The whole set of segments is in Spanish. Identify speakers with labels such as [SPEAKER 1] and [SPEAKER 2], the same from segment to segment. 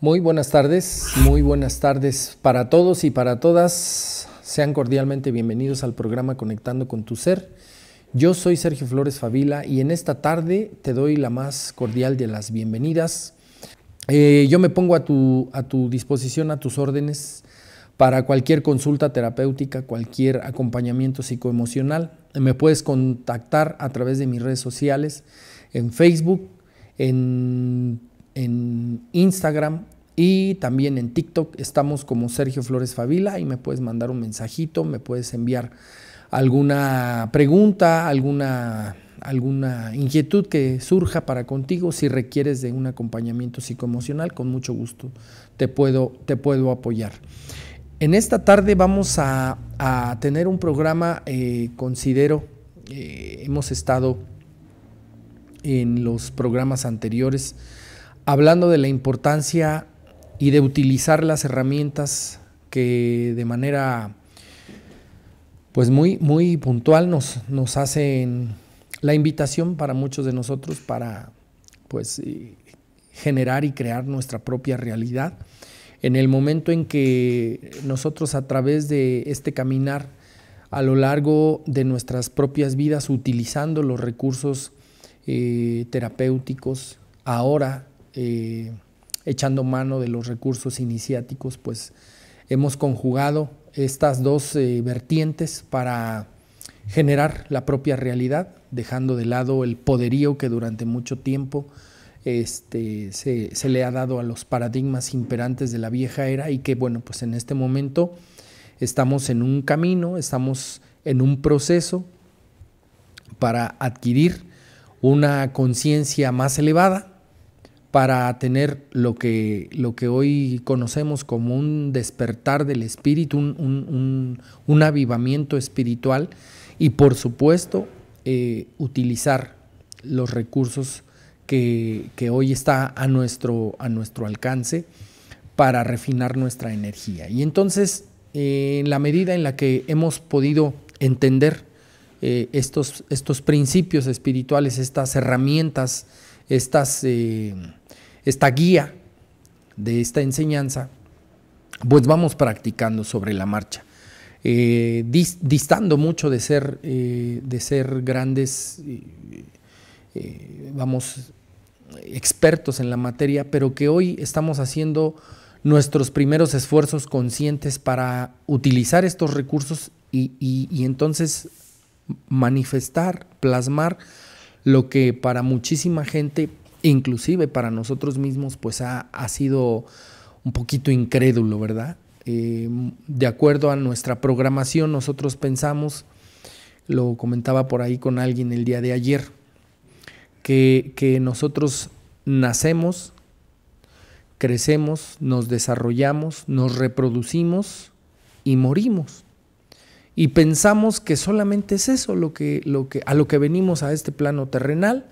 [SPEAKER 1] Muy buenas tardes, muy buenas tardes para todos y para todas. Sean cordialmente bienvenidos al programa Conectando con tu Ser. Yo soy Sergio Flores Favila y en esta tarde te doy la más cordial de las bienvenidas. Eh, yo me pongo a tu, a tu disposición, a tus órdenes, para cualquier consulta terapéutica, cualquier acompañamiento psicoemocional. Me puedes contactar a través de mis redes sociales, en Facebook, en en Instagram y también en TikTok estamos como Sergio Flores Favila y me puedes mandar un mensajito, me puedes enviar alguna pregunta, alguna, alguna inquietud que surja para contigo, si requieres de un acompañamiento psicoemocional, con mucho gusto te puedo, te puedo apoyar. En esta tarde vamos a, tener un programa, eh, considero, eh, hemos estado en los programas anteriores, hablando de la importancia y de utilizar las herramientas que de manera pues muy, muy puntual nos, nos hacen la invitación para muchos de nosotros para pues eh, generar y crear nuestra propia realidad. En el momento en que nosotros a través de este caminar a lo largo de nuestras propias vidas utilizando los recursos eh, terapéuticos, ahora eh, echando mano de los recursos iniciáticos, pues hemos conjugado estas dos eh, vertientes para generar la propia realidad, dejando de lado el poderío que durante mucho tiempo este, se, se, le ha dado a los paradigmas imperantes de la vieja era y que, bueno, pues en este momento estamos en un camino, estamos en un proceso para adquirir una conciencia más elevada para tener lo que, lo que hoy conocemos como un despertar del espíritu, un, avivamiento espiritual y por supuesto eh, utilizar los recursos que, hoy está a nuestro, a nuestro alcance para refinar nuestra energía. Y entonces, eh, en la medida en la que hemos podido entender eh, estos, estos principios espirituales, estas herramientas, estas esta guía de esta enseñanza, pues vamos practicando sobre la marcha. Eh, distando mucho de ser, eh, de ser grandes, eh, vamos, expertos en la materia, pero que hoy estamos haciendo nuestros primeros esfuerzos conscientes para utilizar estos recursos y, y entonces manifestar, plasmar lo que para muchísima gente inclusive para nosotros mismos, pues ha, sido un poquito incrédulo, ¿verdad? Em, de acuerdo a nuestra programación, nosotros pensamos, lo comentaba por ahí con alguien el día de ayer, que, que nosotros nacemos, crecemos, nos desarrollamos, nos reproducimos y morimos. Y pensamos que solamente es eso lo que, lo que, a lo que venimos a este plano terrenal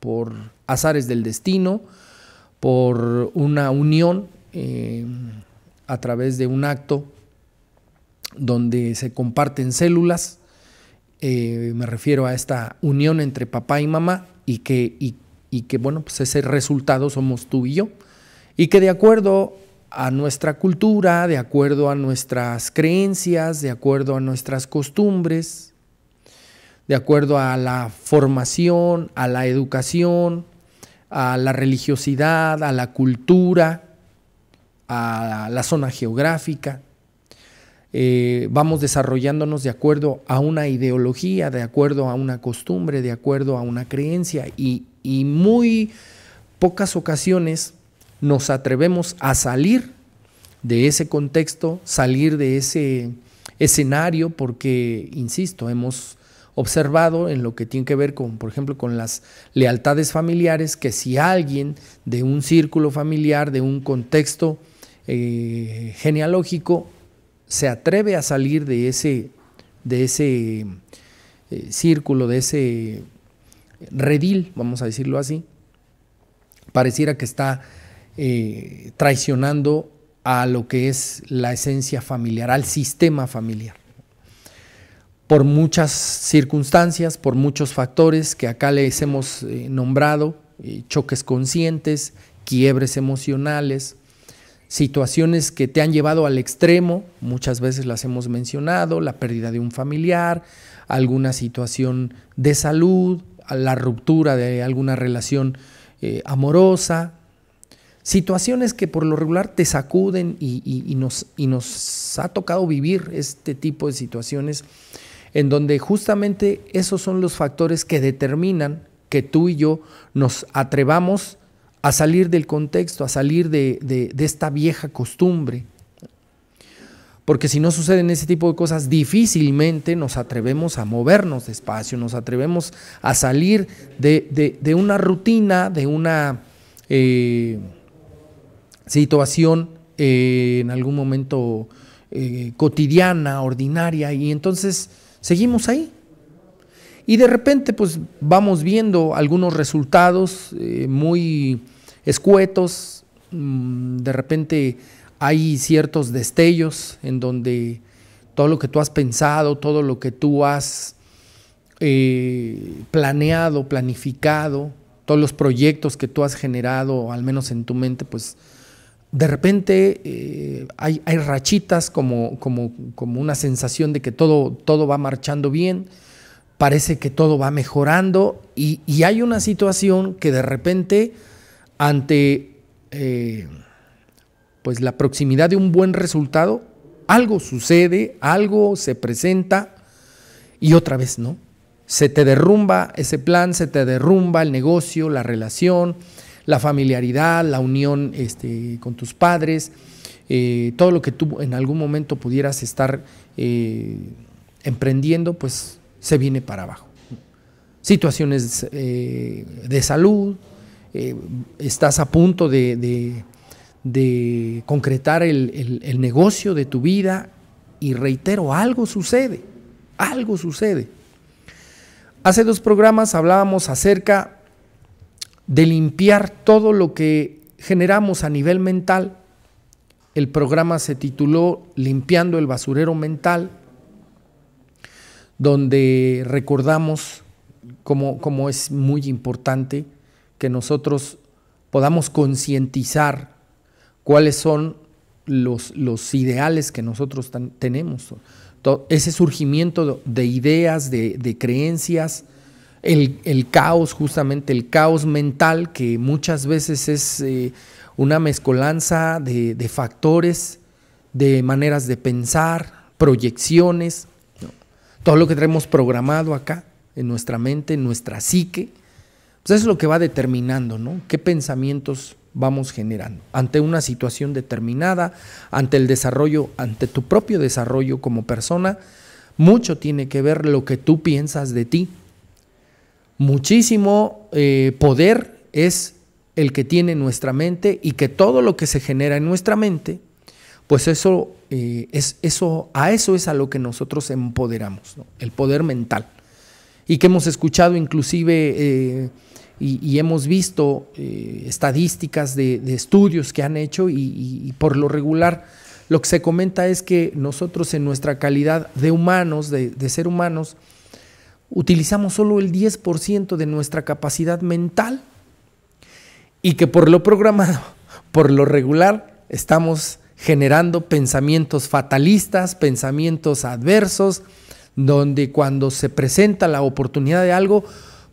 [SPEAKER 1] por azares del destino, por una unión eh, a través de un acto donde se comparten células, eh, me refiero a esta unión entre papá y mamá y que, y que bueno, pues ese resultado somos tú y yo. Y que de acuerdo a nuestra cultura, de acuerdo a nuestras creencias, de acuerdo a nuestras costumbres, de acuerdo a la formación, a la educación, a la religiosidad, a la cultura, a la zona geográfica. Eh, vamos desarrollándonos de acuerdo a una ideología, de acuerdo a una costumbre, de acuerdo a una creencia y, y muy pocas ocasiones nos atrevemos a salir de ese contexto, salir de ese escenario, porque, insisto, hemos observado en lo que tiene que ver con, por ejemplo, con las lealtades familiares, que si alguien de un círculo familiar, de un contexto eh, genealógico, se atreve a salir de ese, de ese eh, círculo, de ese redil, vamos a decirlo así, pareciera que está eh, traicionando a lo que es la esencia familiar, al sistema familiar por muchas circunstancias, por muchos factores que acá les hemos eh, nombrado, eh, choques conscientes, quiebres emocionales, situaciones que te han llevado al extremo, muchas veces las hemos mencionado, la pérdida de un familiar, alguna situación de salud, la ruptura de alguna relación eh, amorosa, situaciones que por lo regular te sacuden nos, y nos ha tocado vivir este tipo de situaciones en donde justamente esos son los factores que determinan que tú y yo nos atrevamos a salir del contexto, a salir de, esta vieja costumbre. Porque si no suceden ese tipo de cosas, difícilmente nos atrevemos a movernos despacio, nos atrevemos a salir de, una rutina, de una eh, situación eh, en algún momento eh, cotidiana, ordinaria, y entonces seguimos ahí. Y de repente, pues vamos viendo algunos resultados eh, muy escuetos, mm, de repente hay ciertos destellos en donde todo lo que tú has pensado, todo lo que tú has eh, planeado, planificado, todos los proyectos que tú has generado, al menos en tu mente, pues de repente eh, hay, rachitas como, como, como, una sensación de que todo, todo va marchando bien, parece que todo va mejorando y, hay una situación que de repente ante eh, pues la proximidad de un buen resultado, algo sucede, algo se presenta y otra vez no. Se te derrumba ese plan, se te derrumba el negocio, la relación, la familiaridad, la unión este, con tus padres, eh, todo lo que tú en algún momento pudieras estar eh, emprendiendo, pues se viene para abajo. Situaciones eh, de salud, estás a punto de, concretar el, el negocio de tu vida y reitero, algo sucede, algo sucede. Hace dos programas hablábamos acerca de limpiar todo lo que generamos a nivel mental. El programa se tituló Limpiando el basurero mental, donde recordamos cómo, es muy importante que nosotros podamos concientizar cuáles son los, ideales que nosotros tenemos. ese surgimiento de ideas, de, de creencias, el, caos, justamente el caos mental, que muchas veces es eh, una mezcolanza de, factores, de maneras de pensar, proyecciones, todo lo que tenemos programado acá en nuestra mente, en nuestra psique, eso pues es lo que va determinando, ¿no? ¿Qué pensamientos vamos generando ante una situación determinada, ante el desarrollo, ante tu propio desarrollo como persona? Mucho tiene que ver lo que tú piensas de ti, muchísimo eh, poder es el que tiene nuestra mente y que todo lo que se genera en nuestra mente, pues eso, eh, es, eso a eso es a lo que nosotros empoderamos, el poder mental. Y que hemos escuchado inclusive eh, y, hemos visto estadísticas de, estudios que han hecho y, por lo regular lo que se comenta es que nosotros en nuestra calidad de humanos, de, de ser humanos, utilizamos solo el 10% de nuestra capacidad mental y que por lo programado, por lo regular, estamos generando pensamientos fatalistas, pensamientos adversos, donde cuando se presenta la oportunidad de algo,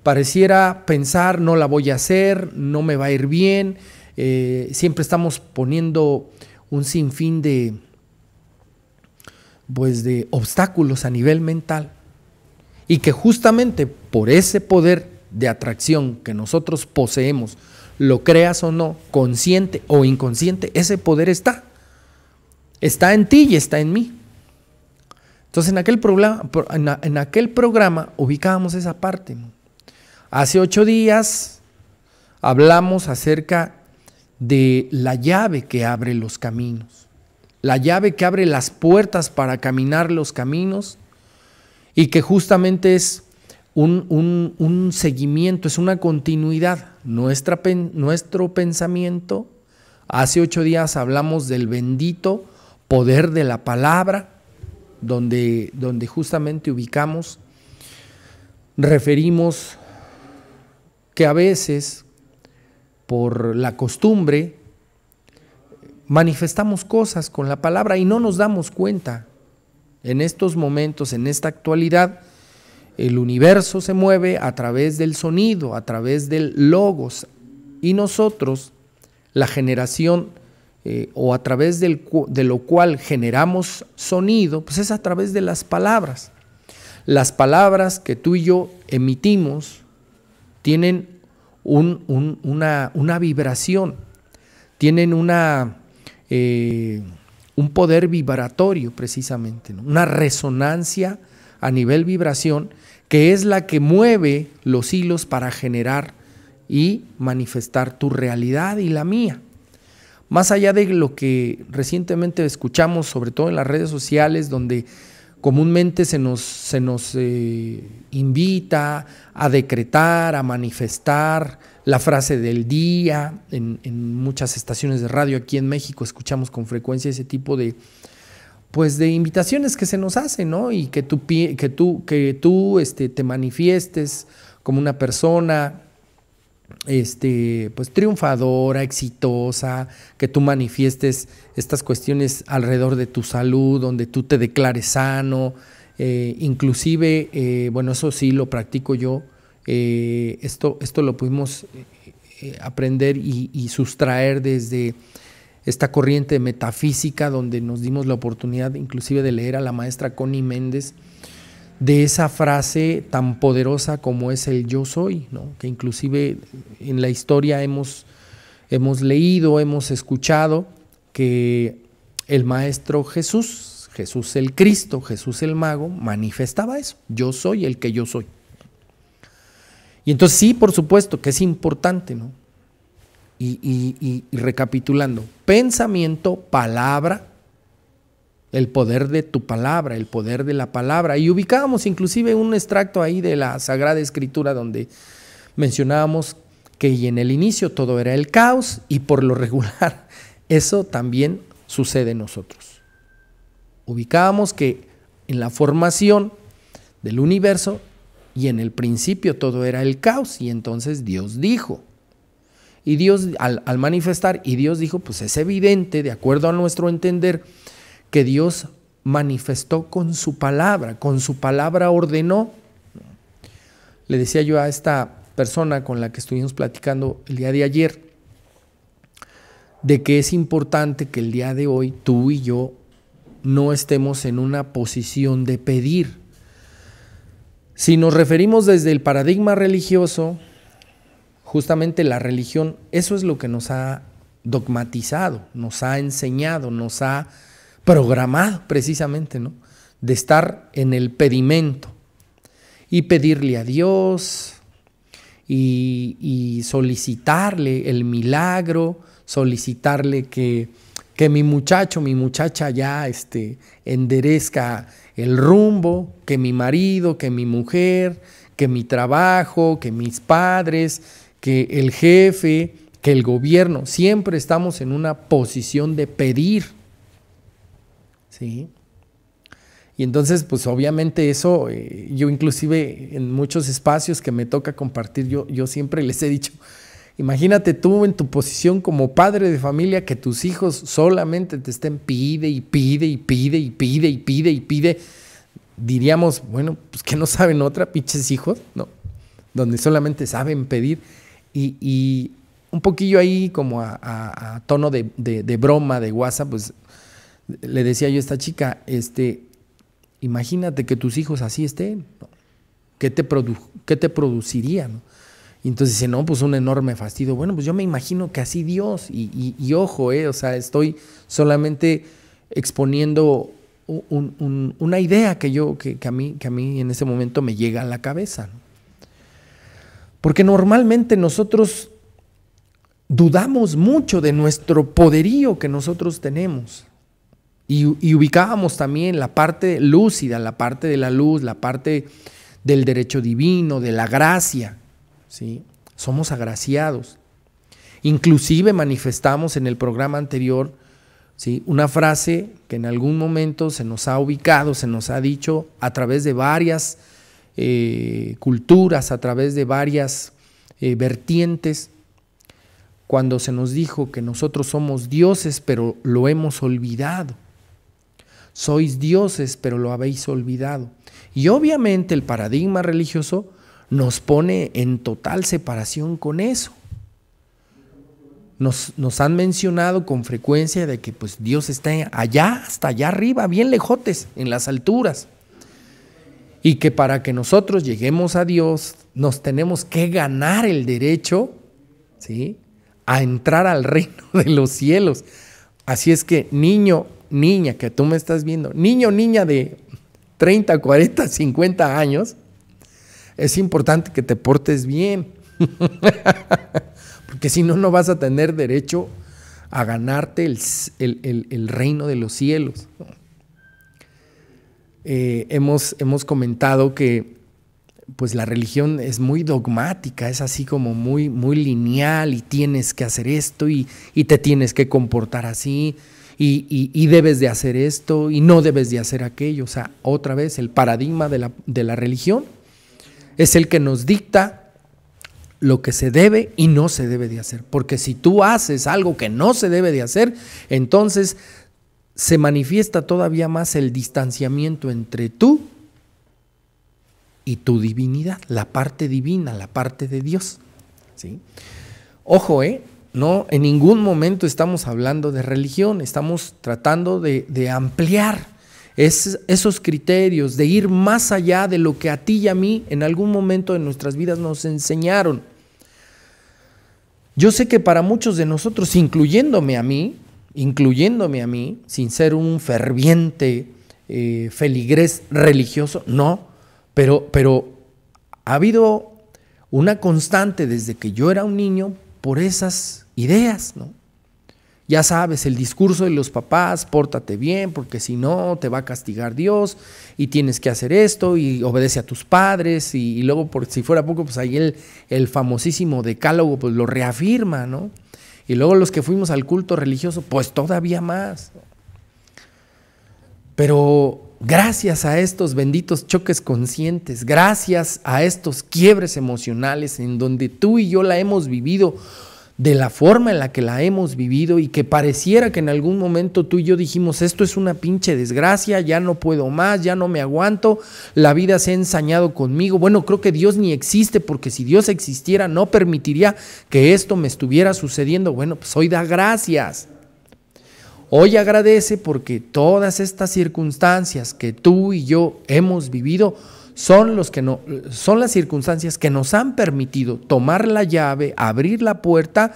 [SPEAKER 1] pareciera pensar no la voy a hacer, no me va a ir bien, eh, siempre estamos poniendo un sinfín de, pues de obstáculos a nivel mental y que justamente por ese poder de atracción que nosotros poseemos, lo creas o no, consciente o inconsciente, ese poder está. Está en ti y está en mí. Entonces en aquel, programa, en aquel programa ubicábamos esa parte. Hace ocho días hablamos acerca de la llave que abre los caminos, la llave que abre las puertas para caminar los caminos y que justamente es un, un, un seguimiento, es una continuidad. Nuestra, nuestro pensamiento, hace ocho días hablamos del bendito poder de la palabra, donde, donde justamente ubicamos, referimos que a veces, por la costumbre, manifestamos cosas con la palabra y no nos damos cuenta en estos momentos, en esta actualidad, el universo se mueve a través del sonido, a través del logos, y nosotros, la generación eh, o a través de lo cual generamos sonido, pues es a través de las palabras. Las palabras que tú y yo emitimos tienen una, vibración, tienen una... Eh, un poder vibratorio precisamente, una resonancia a nivel vibración que es la que mueve los hilos para generar y manifestar tu realidad y la mía. Más allá de lo que recientemente escuchamos, sobre todo en las redes sociales, donde comúnmente se nos, se nos eh, invita a decretar, a manifestar, la frase del día. En, muchas estaciones de radio aquí en México escuchamos con frecuencia ese tipo de, pues, de invitaciones que se nos hacen, ¿no? Y que tú, que tú, que tú este, te manifiestes como una persona este, pues triunfadora, exitosa, que tú manifiestes estas cuestiones alrededor de tu salud, donde tú te declares sano, eh, inclusive, eh, bueno, eso sí lo practico yo, eh, esto, esto lo pudimos eh, eh, aprender y, sustraer desde esta corriente metafísica donde nos dimos la oportunidad inclusive de leer a la maestra Connie Méndez de esa frase tan poderosa como es el yo soy, ¿no? que inclusive en la historia hemos, hemos leído, hemos escuchado que el maestro Jesús, Jesús el Cristo, Jesús el mago, manifestaba eso, yo soy el que yo soy. Y entonces sí, por supuesto, que es importante, ¿no? Y, recapitulando, pensamiento, palabra, el poder de tu palabra, el poder de la palabra. Y ubicábamos inclusive un extracto ahí de la Sagrada Escritura donde mencionábamos que en el inicio todo era el caos y por lo regular eso también sucede en nosotros. Ubicábamos que en la formación del universo y en el principio todo era el caos y entonces Dios dijo. Y Dios al, manifestar, y Dios dijo, pues es evidente, de acuerdo a nuestro entender, que Dios manifestó con su palabra, con su palabra ordenó. Le decía yo a esta persona con la que estuvimos platicando el día de ayer, de que es importante que el día de hoy tú y yo no estemos en una posición de pedir, si nos referimos desde el paradigma religioso, justamente la religión, eso es lo que nos ha dogmatizado, nos ha enseñado, nos ha programado precisamente, ¿no? De estar en el pedimento y pedirle a Dios y, y solicitarle el milagro, solicitarle que que mi muchacho, mi muchacha ya este, enderezca el rumbo, que mi marido, que mi mujer, que mi trabajo, que mis padres, que el jefe, que el gobierno. Siempre estamos en una posición de pedir. ¿Sí? Y entonces, pues obviamente eso, eh, yo inclusive en muchos espacios que me toca compartir, yo, yo siempre les he dicho, Imagínate tú en tu posición como padre de familia que tus hijos solamente te estén pide y pide y pide y pide y pide y pide. Diríamos, bueno, pues que no saben otra, pinches hijos, ¿no? Donde solamente saben pedir. Y, un poquillo ahí como a, tono de, broma, de WhatsApp, pues le decía yo a esta chica, este, imagínate que tus hijos así estén, ¿Qué, te ¿Qué te produciría? Y entonces dice, no, pues un enorme fastidio. Bueno, pues yo me imagino que así Dios, y, ojo, eh, o sea, estoy solamente exponiendo una idea que yo, que, a mí, que a mí en ese momento me llega a la cabeza. Porque normalmente nosotros dudamos mucho de nuestro poderío que nosotros tenemos. y, ubicábamos también la parte lúcida, la parte de la luz, la parte del derecho divino, de la gracia. ¿sí? Somos agraciados. Inclusive manifestamos en el programa anterior ¿sí? una frase que en algún momento se nos ha ubicado, se nos ha dicho a través de varias eh, culturas, a través de varias eh, vertientes, cuando se nos dijo que nosotros somos dioses, pero lo hemos olvidado. Sois dioses, pero lo habéis olvidado. Y obviamente el paradigma religioso nos pone en total separación con eso. Nos, nos, han mencionado con frecuencia de que pues Dios está allá, hasta allá arriba, bien lejotes, en las alturas. Y que para que nosotros lleguemos a Dios, nos tenemos que ganar el derecho, ¿sí? A entrar al reino de los cielos. Así es que niño, niña, que tú me estás viendo, niño, niña de 30, 40, 50 años, es importante que te portes bien, porque si no, no vas a tener derecho a ganarte el, reino de los cielos. Eh, hemos, hemos comentado que pues la religión es muy dogmática, es así como muy, muy lineal y tienes que hacer esto y, te tienes que comportar así y, debes de hacer esto y no debes de hacer aquello. O sea, otra vez el paradigma de la, de la religión es el que nos dicta lo que se debe y no se debe de hacer. Porque si tú haces algo que no se debe de hacer, entonces se manifiesta todavía más el distanciamiento entre tú y tu divinidad, la parte divina, la parte de Dios. ¿sí? Ojo, ¿eh? No, en ningún momento estamos hablando de religión, estamos tratando de, de ampliar esos criterios de ir más allá de lo que a ti y a mí en algún momento de nuestras vidas nos enseñaron. Yo sé que para muchos de nosotros, incluyéndome a mí, incluyéndome a mí, sin ser un ferviente eh, feligrés religioso, no, pero, pero ha habido una constante desde que yo era un niño por esas ideas, ¿no? Ya sabes, el discurso de los papás, pórtate bien, porque si no, te va a castigar Dios y tienes que hacer esto y obedece a tus padres y, luego, por si fuera poco, pues ahí el, famosísimo decálogo, pues lo reafirma, ¿no? Y luego los que fuimos al culto religioso, pues todavía más. Pero gracias a estos benditos choques conscientes, gracias a estos quiebres emocionales en donde tú y yo la hemos vivido de la forma en la que la hemos vivido y que pareciera que en algún momento tú y yo dijimos, esto es una pinche desgracia, ya no puedo más, ya no me aguanto, la vida se ha ensañado conmigo. Bueno, creo que Dios ni existe porque si Dios existiera no permitiría que esto me estuviera sucediendo. Bueno, pues hoy da gracias. Hoy agradece porque todas estas circunstancias que tú y yo hemos vivido, son, los que no, son las circunstancias que nos han permitido tomar la llave, abrir la puerta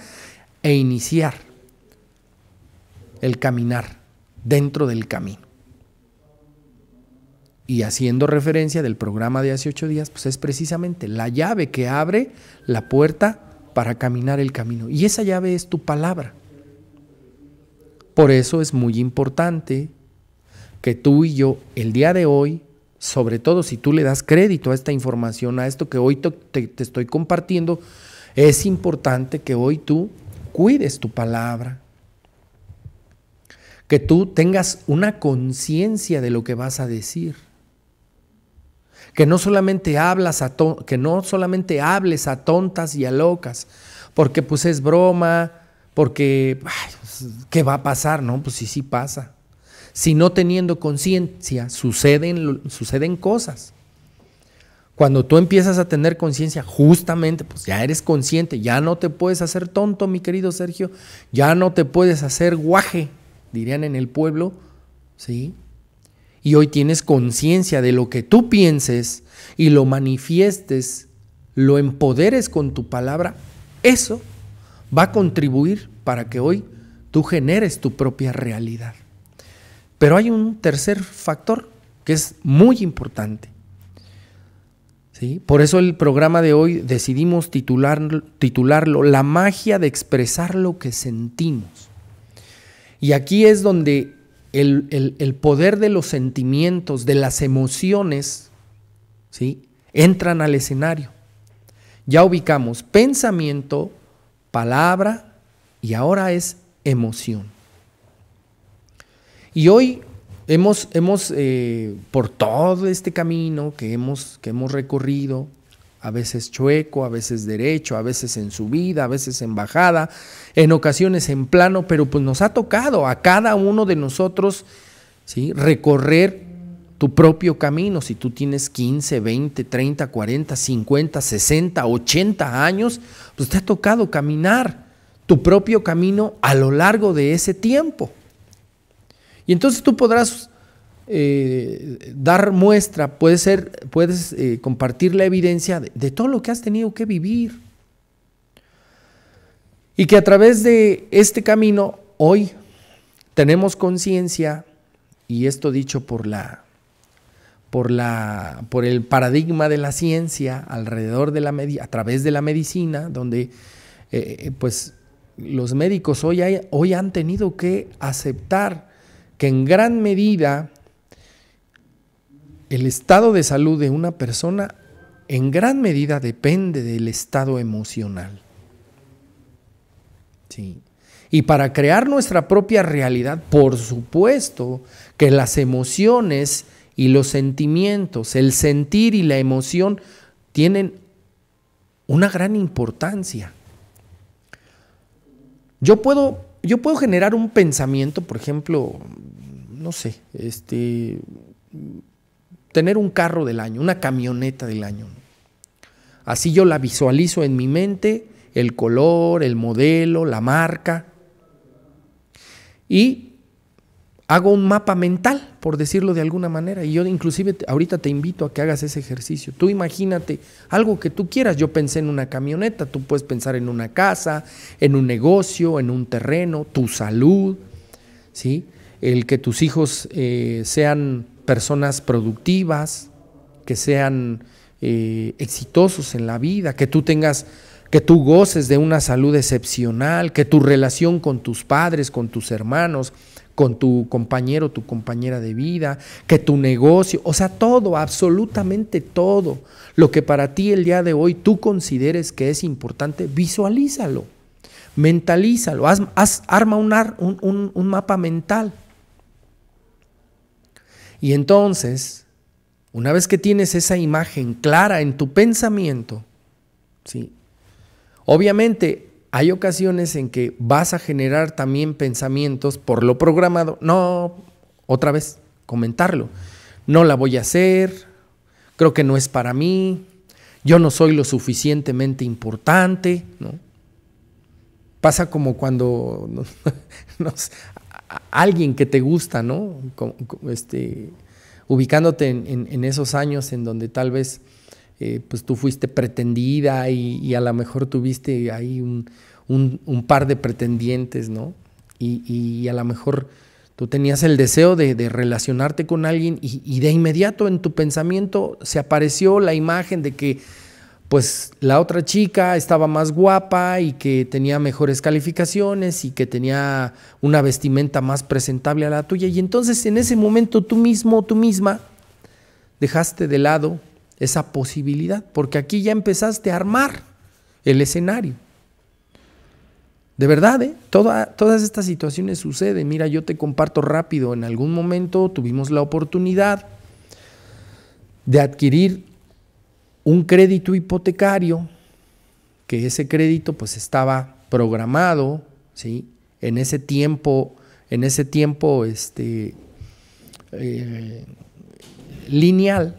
[SPEAKER 1] e iniciar el caminar dentro del camino. Y haciendo referencia del programa de hace ocho días, pues es precisamente la llave que abre la puerta para caminar el camino. Y esa llave es tu palabra. Por eso es muy importante que tú y yo el día de hoy sobre todo si tú le das crédito a esta información, a esto que hoy te, estoy compartiendo, es importante que hoy tú cuides tu palabra, que tú tengas una conciencia de lo que vas a decir, que no solamente hablas que no solamente hables a tontas y a locas, porque pues es broma, porque pues, qué va a pasar, no, pues sí sí pasa. Si no teniendo conciencia, suceden, suceden cosas. Cuando tú empiezas a tener conciencia, justamente, pues ya eres consciente, ya no te puedes hacer tonto, mi querido Sergio, ya no te puedes hacer guaje, dirían en el pueblo, ¿sí? Y hoy tienes conciencia de lo que tú pienses y lo manifiestes, lo empoderes con tu palabra, eso va a contribuir para que hoy tú generes tu propia realidad. Pero hay un tercer factor que es muy importante. ¿Sí? Por eso el programa de hoy decidimos titularlo La magia de expresar lo que sentimos. Y aquí es donde el, poder de los sentimientos, de las emociones, ¿sí? entran al escenario. Ya ubicamos pensamiento, palabra y ahora es emoción. Y hoy hemos, hemos eh, por todo este camino que hemos, que hemos recorrido, a veces chueco, a veces derecho, a veces en subida, a veces en bajada, en ocasiones en plano, pero pues nos ha tocado a cada uno de nosotros ¿sí? recorrer tu propio camino. Si tú tienes 15, 20, 30, 40, 50, 60, 80 años, pues te ha tocado caminar tu propio camino a lo largo de ese tiempo. Y entonces tú podrás eh, dar muestra, puedes, ser, puedes eh, compartir la evidencia de, todo lo que has tenido que vivir. Y que a través de este camino, hoy tenemos conciencia, y esto dicho por la por, la, por el paradigma de la ciencia alrededor de la a través de la medicina, donde eh, pues los médicos hoy, hoy han tenido que aceptar que en gran medida el estado de salud de una persona en gran medida depende del estado emocional. Y para crear nuestra propia realidad, por supuesto que las emociones y los sentimientos, el sentir y la emoción tienen una gran importancia. Yo puedo, yo puedo generar un pensamiento, por ejemplo, no sé, este, tener un carro del año, una camioneta del año. Así yo la visualizo en mi mente, el color, el modelo, la marca. Y hago un mapa mental, por decirlo de alguna manera. Y yo inclusive ahorita te invito a que hagas ese ejercicio. Tú imagínate algo que tú quieras. Yo pensé en una camioneta, tú puedes pensar en una casa, en un negocio, en un terreno, tu salud, ¿sí? el que tus hijos eh, sean personas productivas, que sean eh, exitosos en la vida, que tú tengas, que tú goces de una salud excepcional, que tu relación con tus padres, con tus hermanos, con tu compañero, tu compañera de vida, que tu negocio, o sea, todo, absolutamente todo, lo que para ti el día de hoy tú consideres que es importante, visualízalo, mentalízalo, haz, arma un, un mapa mental y entonces, una vez que tienes esa imagen clara en tu pensamiento, ¿sí? obviamente hay ocasiones en que vas a generar también pensamientos por lo programado. No, otra vez, comentarlo. No la voy a hacer, creo que no es para mí, yo no soy lo suficientemente importante, Pasa como cuando nos, alguien que te gusta, ¿no? Este, ubicándote en, esos años en donde tal vez eh, pues tú fuiste pretendida y, a lo mejor tuviste ahí un, par de pretendientes, ¿no? Y, a lo mejor tú tenías el deseo de, relacionarte con alguien y de inmediato en tu pensamiento se apareció la imagen de que pues la otra chica estaba más guapa y que tenía mejores calificaciones y que tenía una vestimenta más presentable a la tuya. Y entonces en ese momento tú mismo tú misma dejaste de lado esa posibilidad, porque aquí ya empezaste a armar el escenario. De verdad, ¿eh? todas estas situaciones suceden. Mira, yo te comparto rápido, en algún momento tuvimos la oportunidad de adquirir un crédito hipotecario, que ese crédito pues estaba programado, ¿sí? En ese tiempo, en ese tiempo este, eh, lineal,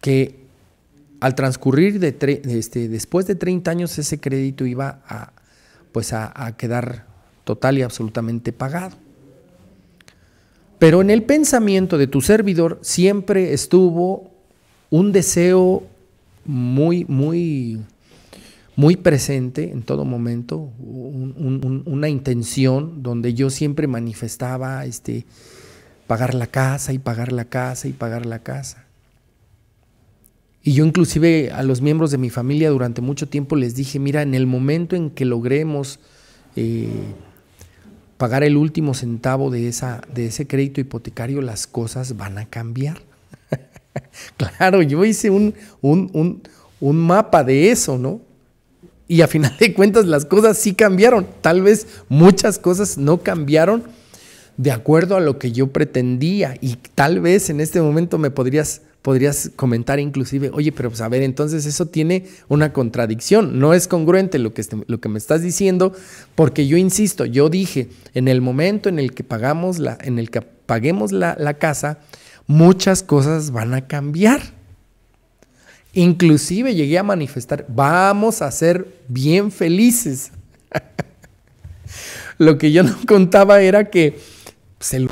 [SPEAKER 1] que al transcurrir este, después de 30 años ese crédito iba a, pues a quedar total y absolutamente pagado. Pero en el pensamiento de tu servidor siempre estuvo un deseo muy, muy, muy presente en todo momento, una intención donde yo siempre manifestaba este, pagar la casa y pagar la casa y pagar la casa. Y yo inclusive a los miembros de mi familia durante mucho tiempo les dije, mira, en el momento en que logremos eh, pagar el último centavo de, esa, de ese crédito hipotecario, las cosas van a cambiar. claro, yo hice un, un, mapa de eso, ¿no? Y a final de cuentas las cosas sí cambiaron. Tal vez muchas cosas no cambiaron de acuerdo a lo que yo pretendía. Y tal vez en este momento me podrías, podrías comentar inclusive, oye, pero pues, a ver, entonces eso tiene una contradicción. No es congruente lo que, este, lo que me estás diciendo, porque yo insisto, yo dije, en el momento en el que pagamos la, en el paguemos la, la casa, muchas cosas van a cambiar. Inclusive llegué a manifestar, vamos a ser bien felices. Lo que yo no contaba era que pues, el...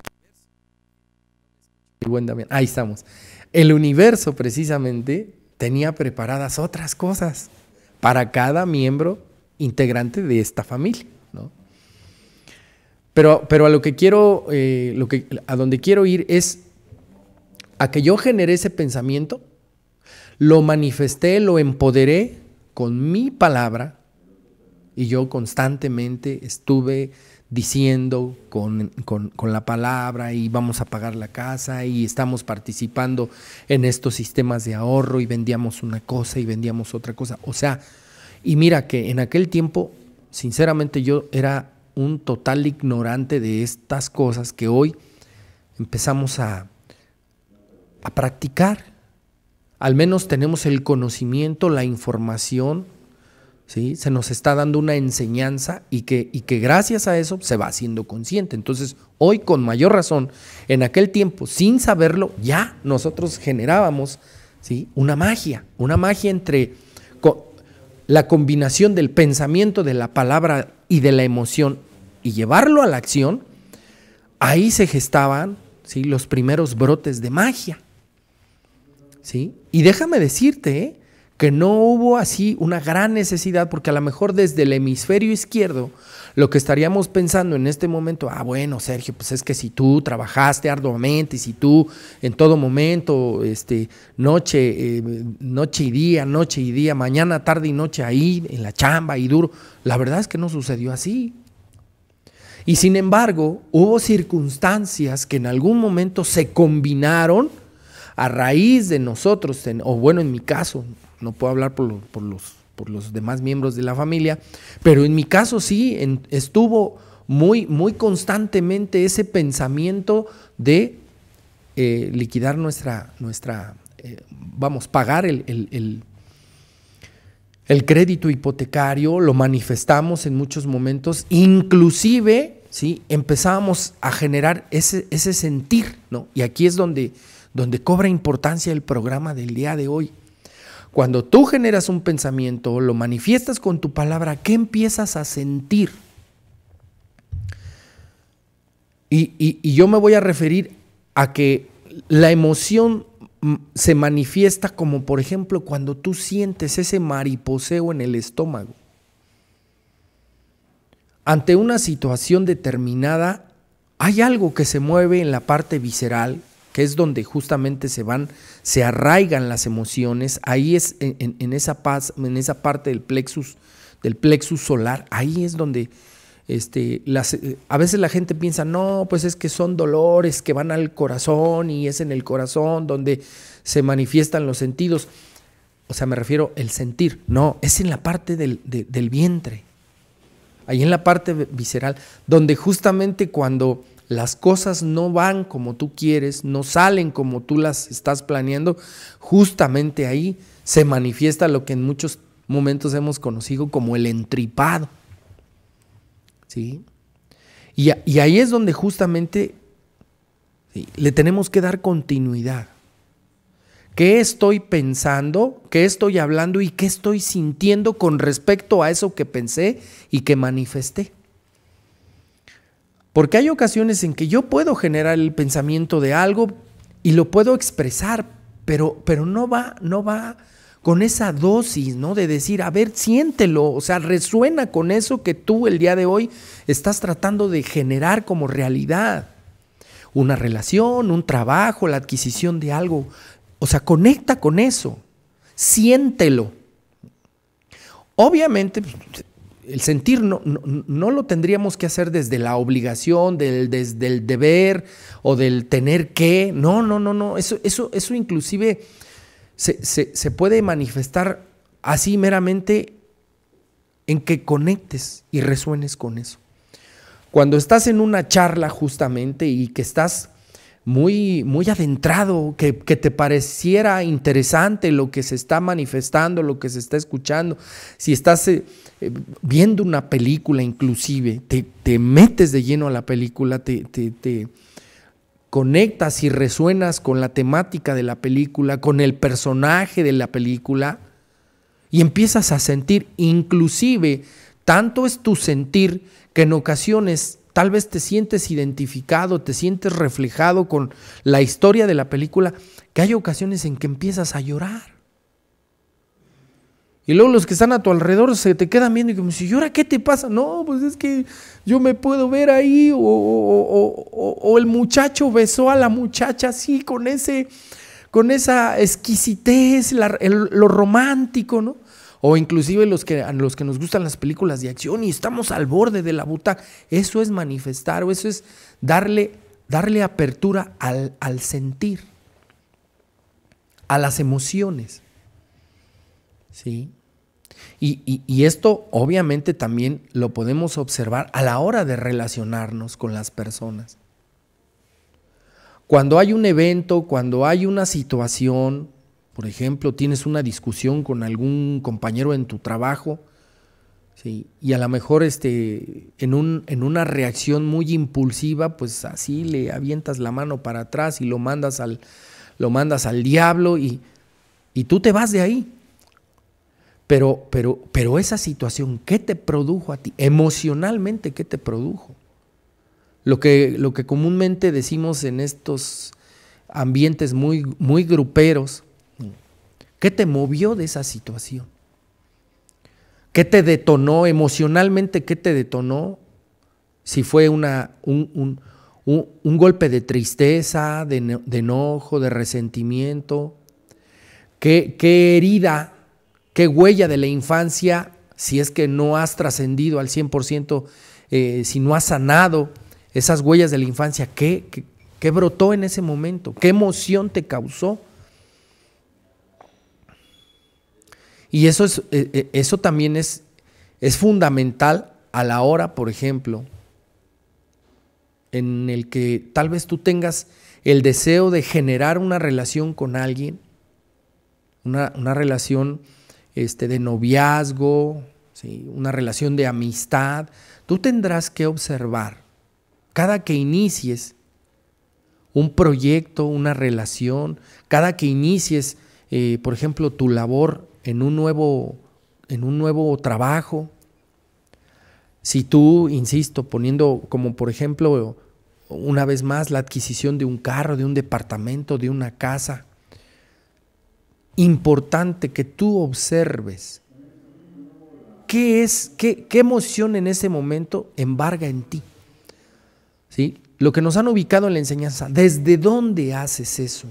[SPEAKER 1] Ahí estamos. El universo precisamente tenía preparadas otras cosas para cada miembro integrante de esta familia. Pero, pero a lo que quiero, eh, lo que, a donde quiero ir es a que yo generé ese pensamiento, lo manifesté, lo empoderé con mi palabra y yo constantemente estuve diciendo con, con, la palabra y vamos a pagar la casa y estamos participando en estos sistemas de ahorro y vendíamos una cosa y vendíamos otra cosa. O sea, y mira que en aquel tiempo, sinceramente yo era un total ignorante de estas cosas que hoy empezamos a, a practicar. Al menos tenemos el conocimiento, la información, ¿sí? se nos está dando una enseñanza y que, y que gracias a eso se va haciendo consciente. Entonces, hoy con mayor razón, en aquel tiempo, sin saberlo, ya nosotros generábamos una magia, una magia entre la combinación del pensamiento, de la palabra y de la emoción y llevarlo a la acción, ahí se gestaban ¿sí? los primeros brotes de magia. Y déjame decirte ¿eh? que no hubo así una gran necesidad, porque a lo mejor desde el hemisferio izquierdo, lo que estaríamos pensando en este momento, ah, bueno, Sergio, pues es que si tú trabajaste arduamente, y si tú en todo momento, este, noche, eh, noche y día, noche y día, mañana, tarde y noche ahí, en la chamba y duro, la verdad es que no sucedió así. Y sin embargo, hubo circunstancias que en algún momento se combinaron a raíz de nosotros, o bueno, en mi caso, no puedo hablar por, los, por los demás miembros de la familia, pero en mi caso sí estuvo muy, muy constantemente ese pensamiento de eh, liquidar nuestra, nuestra eh, vamos, pagar el, el, crédito hipotecario, lo manifestamos en muchos momentos, inclusive, ¿sí? Empezábamos a generar ese, ese sentir, ¿no? Y aquí es donde donde cobra importancia el programa del día de hoy. Cuando tú generas un pensamiento, lo manifiestas con tu palabra, ¿qué empiezas a sentir? Y, yo me voy a referir a que la emoción mm, se manifiesta como, por ejemplo, cuando tú sientes ese mariposeo en el estómago. Ante una situación determinada, hay algo que se mueve en la parte visceral es donde justamente se van, se arraigan las emociones, ahí es en, esa, paz, en esa parte del plexus, del plexus solar, ahí es donde este, a veces la gente piensa, no, pues es que son dolores que van al corazón y es en el corazón donde se manifiestan los sentidos. O sea, me refiero el sentir. No, es en la parte del, del vientre, ahí en la parte visceral, donde justamente cuando las cosas no van como tú quieres, no salen como tú las estás planeando, justamente ahí se manifiesta lo que en muchos momentos hemos conocido como el entripado. ¿Sí? Y, ahí es donde justamente le tenemos que dar continuidad. ¿Qué estoy pensando? ¿Qué estoy hablando? ¿Y qué estoy sintiendo con respecto a eso que pensé y que manifesté? Porque hay ocasiones en que yo puedo generar el pensamiento de algo y lo puedo expresar, pero, pero no va, no va con esa dosis, ¿no? De decir, a ver, siéntelo, o sea, resuena con eso que tú el día de hoy estás tratando de generar como realidad. Una relación, un trabajo, la adquisición de algo. O sea, conecta con eso, siéntelo. Obviamente, pues, el sentir no, no, lo tendríamos que hacer desde la obligación, del, desde el deber o del tener que. No, no, no, no. Eso, eso, eso inclusive se, puede manifestar así meramente en que conectes y resuenes con eso. Cuando estás en una charla justamente y que estás muy, muy adentrado, que, que, te pareciera interesante lo que se está manifestando, lo que se está escuchando, si estás eh, viendo una película inclusive, te, metes de lleno a la película, te, te conectas y resuenas con la temática de la película, con el personaje de la película, y empiezas a sentir, inclusive, tanto es tu sentir que en ocasiones tal vez te sientes identificado, te sientes reflejado con la historia de la película, que hay ocasiones en que empiezas a llorar. Y luego los que están a tu alrededor se te quedan viendo y como si, ¿y ahora qué te pasa? No, pues es que yo me puedo ver ahí. O, el muchacho besó a la muchacha así, con, ese, con esa exquisitez, lo romántico, ¿no? O inclusive los que, a los que nos gustan las películas de acción y estamos al borde de la butaca. Eso es manifestar o eso es darle, darle apertura al, al sentir, a las emociones. ¿Sí? Y, esto obviamente también lo podemos observar a la hora de relacionarnos con las personas. Cuando hay un evento, cuando hay una situación, por ejemplo, tienes una discusión con algún compañero en tu trabajo, ¿sí? y a lo mejor este, en, un, en una reacción muy impulsiva, pues así le avientas la mano para atrás y lo mandas al, lo mandas al diablo y tú te vas de ahí pero, pero, esa situación, ¿qué te produjo a ti? Emocionalmente, ¿qué te produjo? Lo que, lo que comúnmente decimos en estos ambientes muy, muy gruperos, ¿qué te movió de esa situación? ¿Qué te detonó emocionalmente? ¿Qué te detonó? Si fue una, un, golpe de tristeza, de, enojo, de resentimiento. ¿Qué, qué herida qué huella de la infancia, si es que no has trascendido al 100%, eh, si no has sanado esas huellas de la infancia, ¿qué, ¿qué, brotó en ese momento? ¿Qué emoción te causó? Y eso, es, eh, eh, eso también es, es fundamental a la hora, por ejemplo, en el que tal vez tú tengas el deseo de generar una relación con alguien, una, una relación este, de noviazgo, ¿sí? una relación de amistad, tú tendrás que observar cada que inicies un proyecto, una relación, cada que inicies, eh, por ejemplo, tu labor en un nuevo, en un nuevo trabajo, si tú, insisto, poniendo como por ejemplo, una vez más, la adquisición de un carro, de un departamento, de una casa, importante que tú observes qué es, qué, qué emoción en ese momento embarga en ti. ¿Sí? Lo que nos han ubicado en la enseñanza, ¿desde dónde haces eso?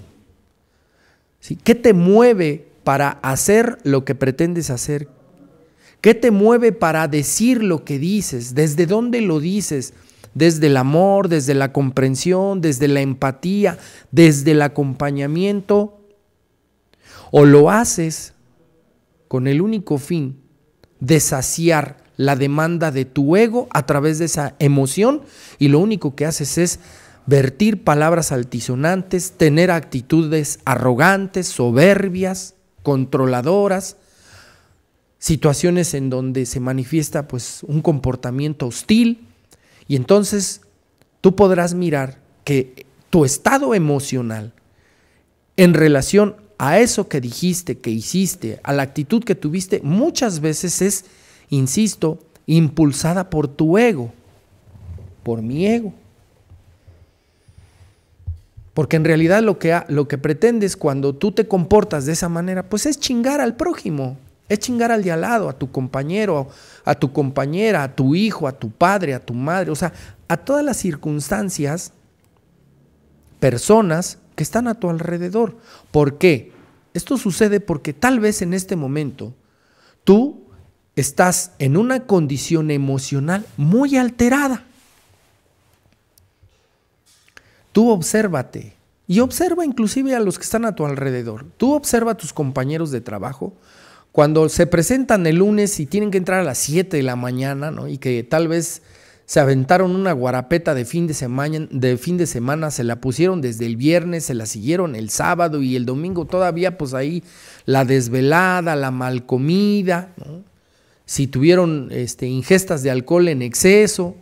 [SPEAKER 1] ¿Sí? ¿Qué te mueve para hacer lo que pretendes hacer? ¿Qué te mueve para decir lo que dices? ¿Desde dónde lo dices? Desde el amor, desde la comprensión, desde la empatía, desde el acompañamiento o lo haces con el único fin de saciar la demanda de tu ego a través de esa emoción y lo único que haces es vertir palabras altisonantes, tener actitudes arrogantes, soberbias, controladoras, situaciones en donde se manifiesta pues un comportamiento hostil y entonces tú podrás mirar que tu estado emocional en relación a eso que dijiste, que hiciste, a la actitud que tuviste, muchas veces es, insisto, impulsada por tu ego, por mi ego. Porque en realidad lo que, lo que pretendes cuando tú te comportas de esa manera, pues es chingar al prójimo, es chingar al de al lado, a tu compañero, a tu compañera, a tu hijo, a tu padre, a tu madre, o sea, a todas las circunstancias, personas que están a tu alrededor. ¿Por qué? Esto sucede porque tal vez en este momento tú estás en una condición emocional muy alterada. Tú obsérvate y observa inclusive a los que están a tu alrededor. Tú observa a tus compañeros de trabajo cuando se presentan el lunes y tienen que entrar a las 7 de la mañana, Y que tal vez se aventaron una guarapeta de fin de, semana, de fin de semana, se la pusieron desde el viernes, se la siguieron el sábado y el domingo todavía pues ahí la desvelada, la mal comida, si tuvieron este, ingestas de alcohol en exceso.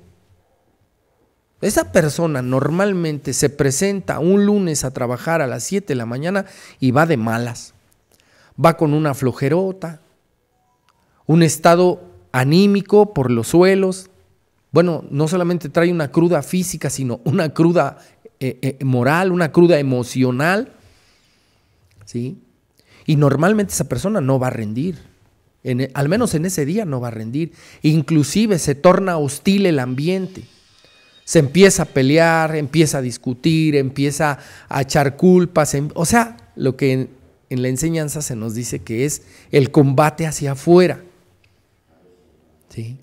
[SPEAKER 1] Esa persona normalmente se presenta un lunes a trabajar a las 7 de la mañana y va de malas. Va con una flojerota, un estado anímico por los suelos, bueno, no solamente trae una cruda física, sino una cruda eh, eh, moral, una cruda emocional. ¿Sí? Y normalmente esa persona no va a rendir. E, al menos en ese día no va a rendir. Inclusive se torna hostil el ambiente. Se empieza a pelear, empieza a discutir, empieza a echar culpas. Em, o sea, lo que en, en la enseñanza se nos dice que es el combate hacia afuera. ¿Sí?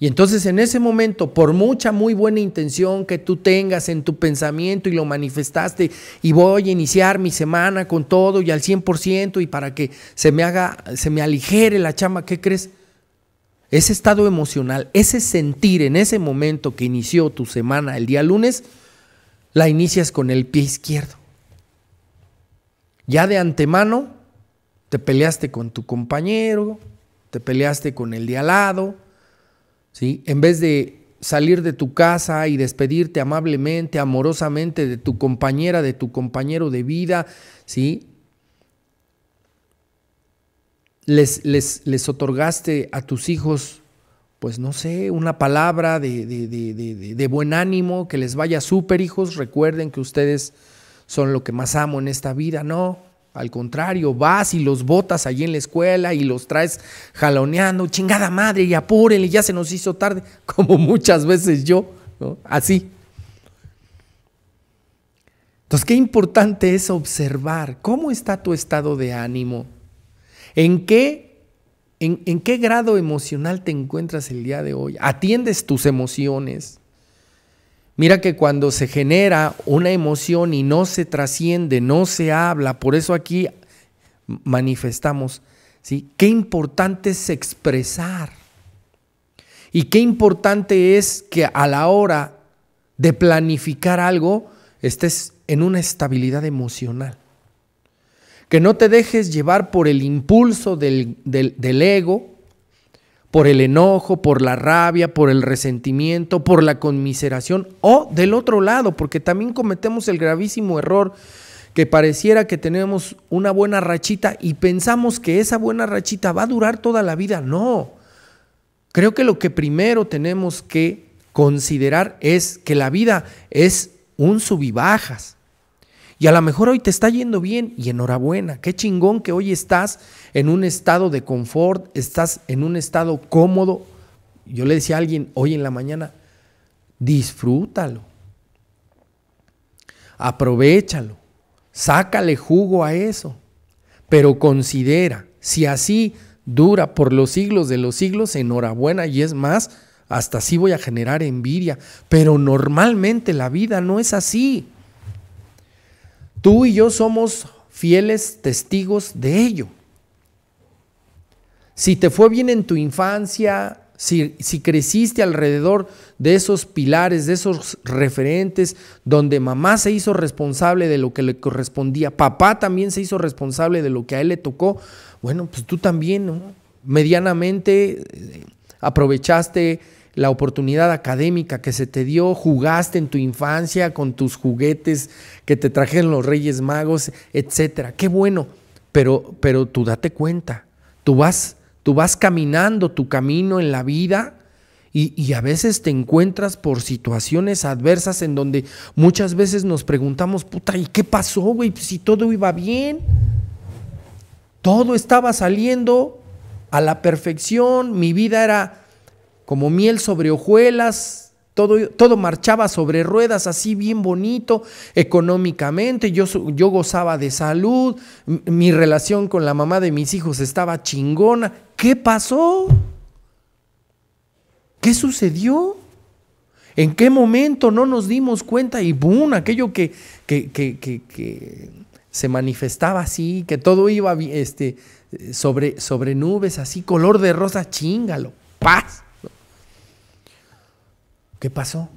[SPEAKER 1] Y entonces en ese momento, por mucha muy buena intención que tú tengas en tu pensamiento y lo manifestaste, y voy a iniciar mi semana con todo y al 100% y para que se me haga, se me aligere la chama, ¿qué crees? Ese estado emocional, ese sentir en ese momento que inició tu semana el día lunes, la inicias con el pie izquierdo. Ya de antemano te peleaste con tu compañero, te peleaste con el de al lado, en vez de salir de tu casa y despedirte amablemente, amorosamente de tu compañera, de tu compañero de vida, ¿sí? Les, les, les otorgaste a tus hijos, pues no sé, una palabra de, de buen ánimo, que les vaya súper, hijos. Recuerden que ustedes son lo que más amo en esta vida, ¿no? Al contrario, vas y los botas allí en la escuela y los traes jaloneando, chingada madre, y apúrenle, ya se nos hizo tarde, como muchas veces yo, Así. Entonces, qué importante es observar cómo está tu estado de ánimo, en qué, en qué grado emocional te encuentras el día de hoy, atiendes tus emociones, Mira que cuando se genera una emoción y no se trasciende, no se habla, por eso aquí manifestamos, ¿sí? Qué importante es expresar. Y qué importante es que a la hora de planificar algo estés en una estabilidad emocional. Que no te dejes llevar por el impulso del, del, del ego, por el enojo, por la rabia, por el resentimiento, por la conmiseración o del otro lado, porque también cometemos el gravísimo error que pareciera que tenemos una buena rachita y pensamos que esa buena rachita va a durar toda la vida. No, creo que lo que primero tenemos que considerar es que la vida es un subibajas. Y a lo mejor hoy te está yendo bien y enhorabuena. Qué chingón que hoy estás en un estado de confort, estás en un estado cómodo. Yo le decía a alguien hoy en la mañana, disfrútalo, aprovechalo, sácale jugo a eso, pero considera, si así dura por los siglos de los siglos, enhorabuena y es más, hasta así voy a generar envidia, pero normalmente la vida no es así. Tú y yo somos fieles testigos de ello. Si te fue bien en tu infancia, si, creciste alrededor de esos pilares, de esos referentes, donde mamá se hizo responsable de lo que le correspondía, papá también se hizo responsable de lo que a él le tocó, bueno, pues tú también, Medianamente eh, aprovechaste la oportunidad académica que se te dio, jugaste en tu infancia con tus juguetes que te trajeron los Reyes Magos, etcétera. Qué bueno, pero, pero tú date cuenta, tú vas, tú vas caminando tu camino en la vida. Y, y, a veces te encuentras por situaciones adversas en donde muchas veces nos preguntamos, puta, ¿y qué pasó, güey? Si todo iba bien, todo estaba saliendo a la perfección, mi vida era como miel sobre hojuelas, todo, todo marchaba sobre ruedas, así bien bonito, económicamente, yo, yo gozaba de salud, mi relación con la mamá de mis hijos estaba chingona. ¿Qué pasó? ¿Qué sucedió? ¿En qué momento no nos dimos cuenta? Y boom, aquello que, se manifestaba así, que todo iba este, sobre, sobre nubes, así, color de rosa, chingalo, paz. ¿Qué pasó?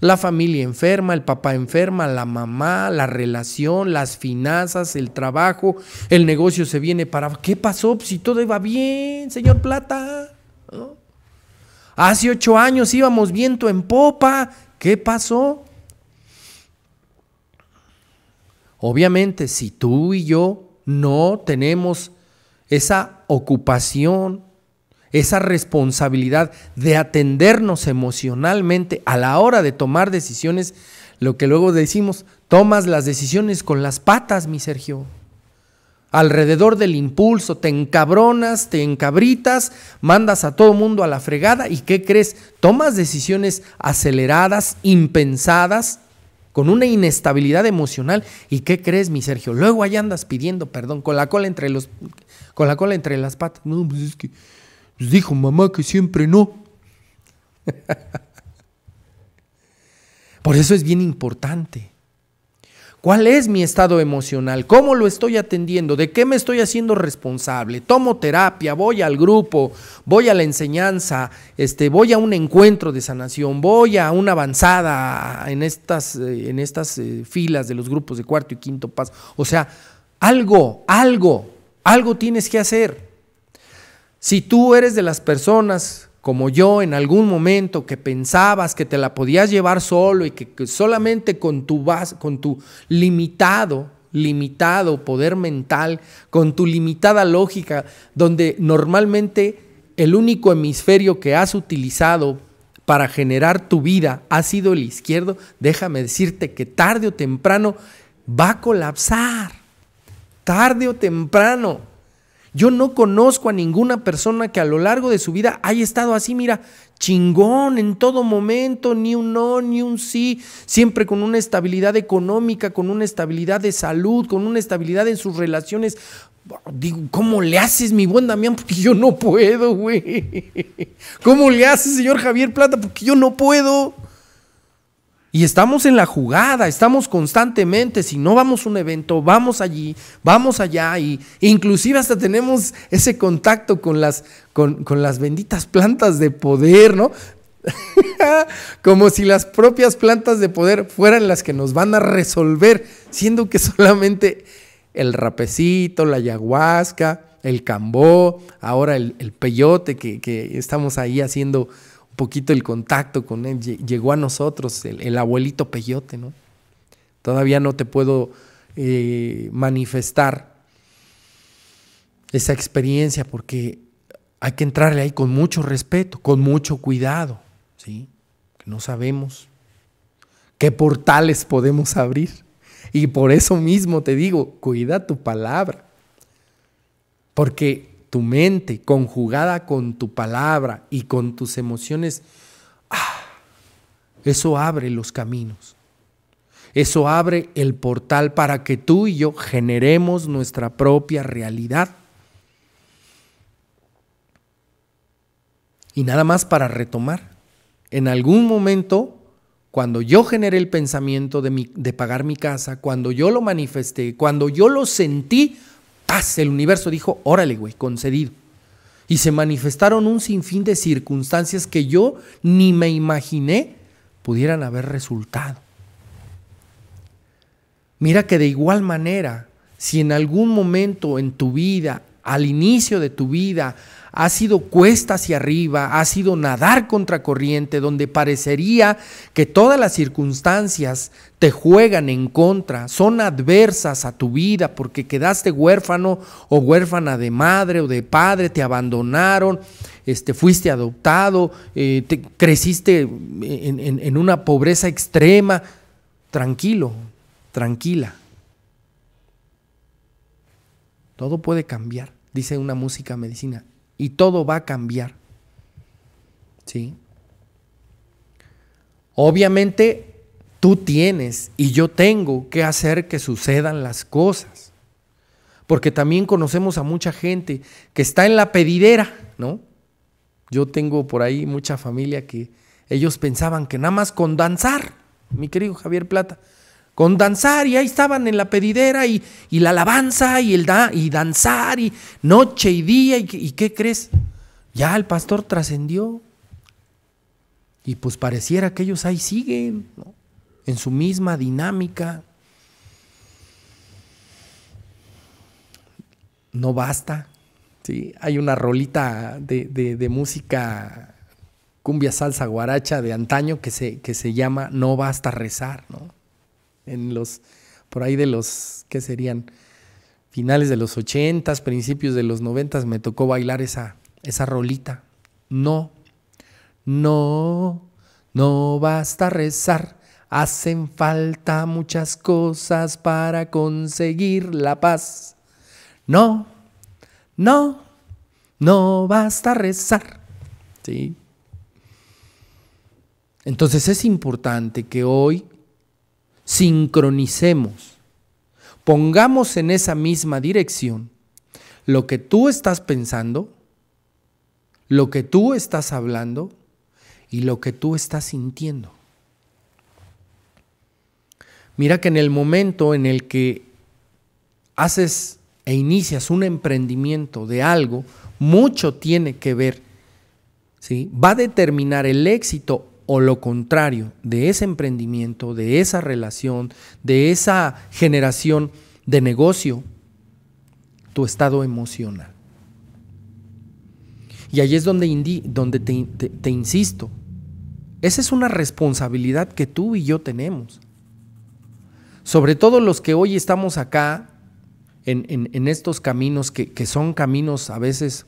[SPEAKER 1] La familia enferma, el papá enferma, la mamá, la relación, las finanzas, el trabajo, el negocio se viene para... ¿Qué pasó pues, si todo iba bien, señor Plata? Hace ocho años íbamos viento en popa. ¿Qué pasó? Obviamente, si tú y yo no tenemos esa ocupación esa responsabilidad de atendernos emocionalmente a la hora de tomar decisiones, lo que luego decimos, tomas las decisiones con las patas, mi Sergio. Alrededor del impulso, te encabronas, te encabritas, mandas a todo mundo a la fregada y ¿qué crees? Tomas decisiones aceleradas, impensadas, con una inestabilidad emocional. ¿Y qué crees, mi Sergio? Luego ahí andas pidiendo perdón, con la cola entre los con la cola entre las patas. No, pues es que pues dijo mamá que siempre no. Por eso es bien importante. ¿Cuál es mi estado emocional? ¿Cómo lo estoy atendiendo? ¿De qué me estoy haciendo responsable? ¿Tomo terapia? ¿Voy al grupo? ¿Voy a la enseñanza? Este, ¿Voy a un encuentro de sanación? ¿Voy a una avanzada en estas, eh, en estas eh, filas de los grupos de cuarto y quinto paso? O sea, algo, algo, algo tienes que hacer. Si tú eres de las personas como yo en algún momento que pensabas que te la podías llevar solo y que, solamente con tu, con tu limitado limitado poder mental, con tu limitada lógica, donde normalmente el único hemisferio que has utilizado para generar tu vida ha sido el izquierdo, déjame decirte que tarde o temprano va a colapsar. Tarde o temprano. Yo no conozco a ninguna persona que a lo largo de su vida haya estado así, mira, chingón en todo momento, ni un no, ni un sí, siempre con una estabilidad económica, con una estabilidad de salud, con una estabilidad en sus relaciones. Digo, ¿cómo le haces, mi buen Damián? Porque yo no puedo, güey. ¿Cómo le haces, señor Javier Plata? Porque yo no puedo. Y estamos en la jugada, estamos constantemente, si no vamos a un evento, vamos allí, vamos allá, y inclusive hasta tenemos ese contacto con las, con, las benditas plantas de poder, ¿no? Como si las propias plantas de poder fueran las que nos van a resolver, siendo que solamente el rapecito, la ayahuasca, el cambó, ahora el, peyote que, que estamos ahí haciendo poquito el contacto con él. Llegó a nosotros el, abuelito peyote, ¿no? Todavía no te puedo eh, manifestar esa experiencia porque hay que entrarle ahí con mucho respeto, con mucho cuidado, ¿sí? no sabemos qué portales podemos abrir. Y por eso mismo te digo, cuida tu palabra. Porque mente conjugada con tu palabra y con tus emociones, ah, eso abre los caminos. Eso abre el portal para que tú y yo generemos nuestra propia realidad. Y nada más para retomar, en algún momento, cuando yo generé el pensamiento de, mi, de pagar mi casa, cuando yo lo manifesté, cuando yo lo sentí, el universo dijo, órale, güey, concedido. Y se manifestaron un sinfín de circunstancias que yo ni me imaginé pudieran haber resultado. Mira que de igual manera, si en algún momento en tu vida, al inicio de tu vida, ha sido cuesta hacia arriba, ha sido nadar contracorriente, donde parecería que todas las circunstancias te juegan en contra, son adversas a tu vida porque quedaste huérfano o huérfana de madre o de padre, te abandonaron, este, fuiste adoptado, eh, te, creciste en una pobreza extrema. Tranquilo, tranquila. Todo puede cambiar, dice una música medicina y todo va a cambiar. ¿Sí? Obviamente tú tienes y yo tengo que hacer que sucedan las cosas. Porque también conocemos a mucha gente que está en la pedidera, ¿no? Yo tengo por ahí mucha familia que ellos pensaban que nada más con danzar, mi querido Javier Plata, con danzar y ahí estaban en la pedidera y, la alabanza y, el y danzar y noche y día y, qué crees, ya el pastor trascendió y pues pareciera que ellos ahí siguen ¿no? en su misma dinámica. No basta, ¿sí? hay una rolita de, de música cumbia salsa guaracha de antaño que se, que se llama No basta rezar, ¿no? en los, por ahí de los, ¿qué serían? Finales de los 80, principios de los 90 me tocó bailar esa, esa rolita. No, no, no basta rezar. Hacen falta muchas cosas para conseguir la paz. No, no, no basta rezar. Entonces es importante que hoy sincronicemos, pongamos en esa misma dirección lo que tú estás pensando, lo que tú estás hablando y lo que tú estás sintiendo. Mira que en el momento en el que haces e inicias un emprendimiento de algo, mucho tiene que ver. ¿sí? Va a determinar el éxito o lo contrario de ese emprendimiento, de esa relación, de esa generación de negocio, tu estado emocional. Y ahí es donde, indi donde te, insisto, esa es una responsabilidad que tú y yo tenemos. Sobre todo los que hoy estamos acá en, estos caminos que, que son caminos a veces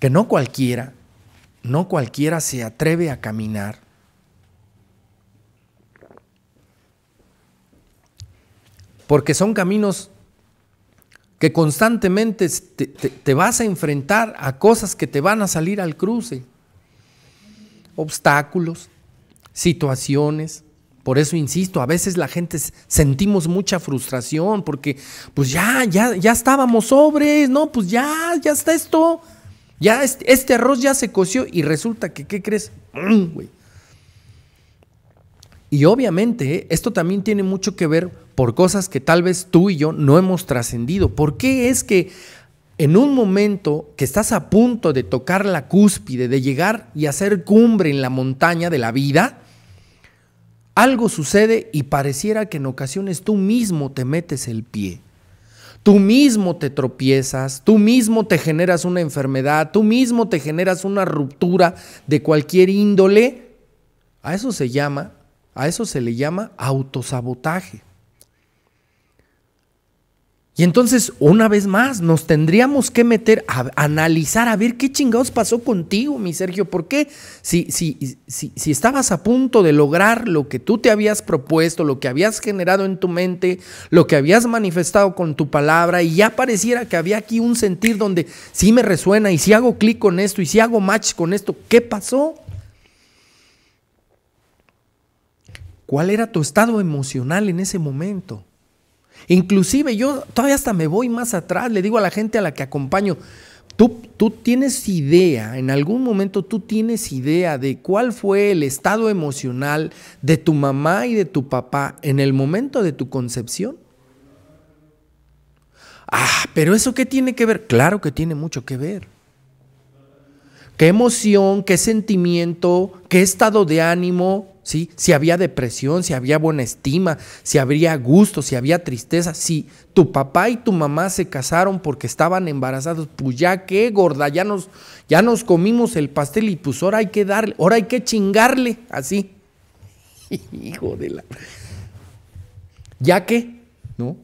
[SPEAKER 1] que no cualquiera, no cualquiera se atreve a caminar. Porque son caminos que constantemente te, vas a enfrentar a cosas que te van a salir al cruce. Obstáculos, situaciones. Por eso insisto, a veces la gente sentimos mucha frustración porque pues ya, ya, ya estábamos sobres, no, pues ya, ya está esto. Ya este, arroz ya se coció y resulta que, ¿qué crees? Mm, y obviamente ¿eh? esto también tiene mucho que ver por cosas que tal vez tú y yo no hemos trascendido. ¿Por qué es que en un momento que estás a punto de tocar la cúspide, de llegar y hacer cumbre en la montaña de la vida, algo sucede y pareciera que en ocasiones tú mismo te metes el pie? Tú mismo te tropiezas, tú mismo te generas una enfermedad, tú mismo te generas una ruptura de cualquier índole. A eso se llama, a eso se le llama autosabotaje. Y entonces, una vez más, nos tendríamos que meter a analizar, a ver qué chingados pasó contigo, mi Sergio. ¿Por qué? Si, si, si, estabas a punto de lograr lo que tú te habías propuesto, lo que habías generado en tu mente, lo que habías manifestado con tu palabra, y ya pareciera que había aquí un sentir donde sí me resuena, y si hago clic con esto, y si hago match con esto, ¿qué pasó? ¿Cuál era tu estado emocional en ese momento? Inclusive yo todavía hasta me voy más atrás, le digo a la gente a la que acompaño, tú, tú tienes idea, en algún momento tú tienes idea de cuál fue el estado emocional de tu mamá y de tu papá en el momento de tu concepción. Ah, pero eso qué tiene que ver? Claro que tiene mucho que ver. ¿Qué emoción, qué sentimiento, qué estado de ánimo, si había depresión, si había buena estima, si habría gusto, si había tristeza, si tu papá y tu mamá se casaron porque estaban embarazados, pues ya qué, gorda, ya nos, ya nos comimos el pastel y pues ahora hay que darle, ahora hay que chingarle, así. Hijo de la... ¿Ya qué? ¿No?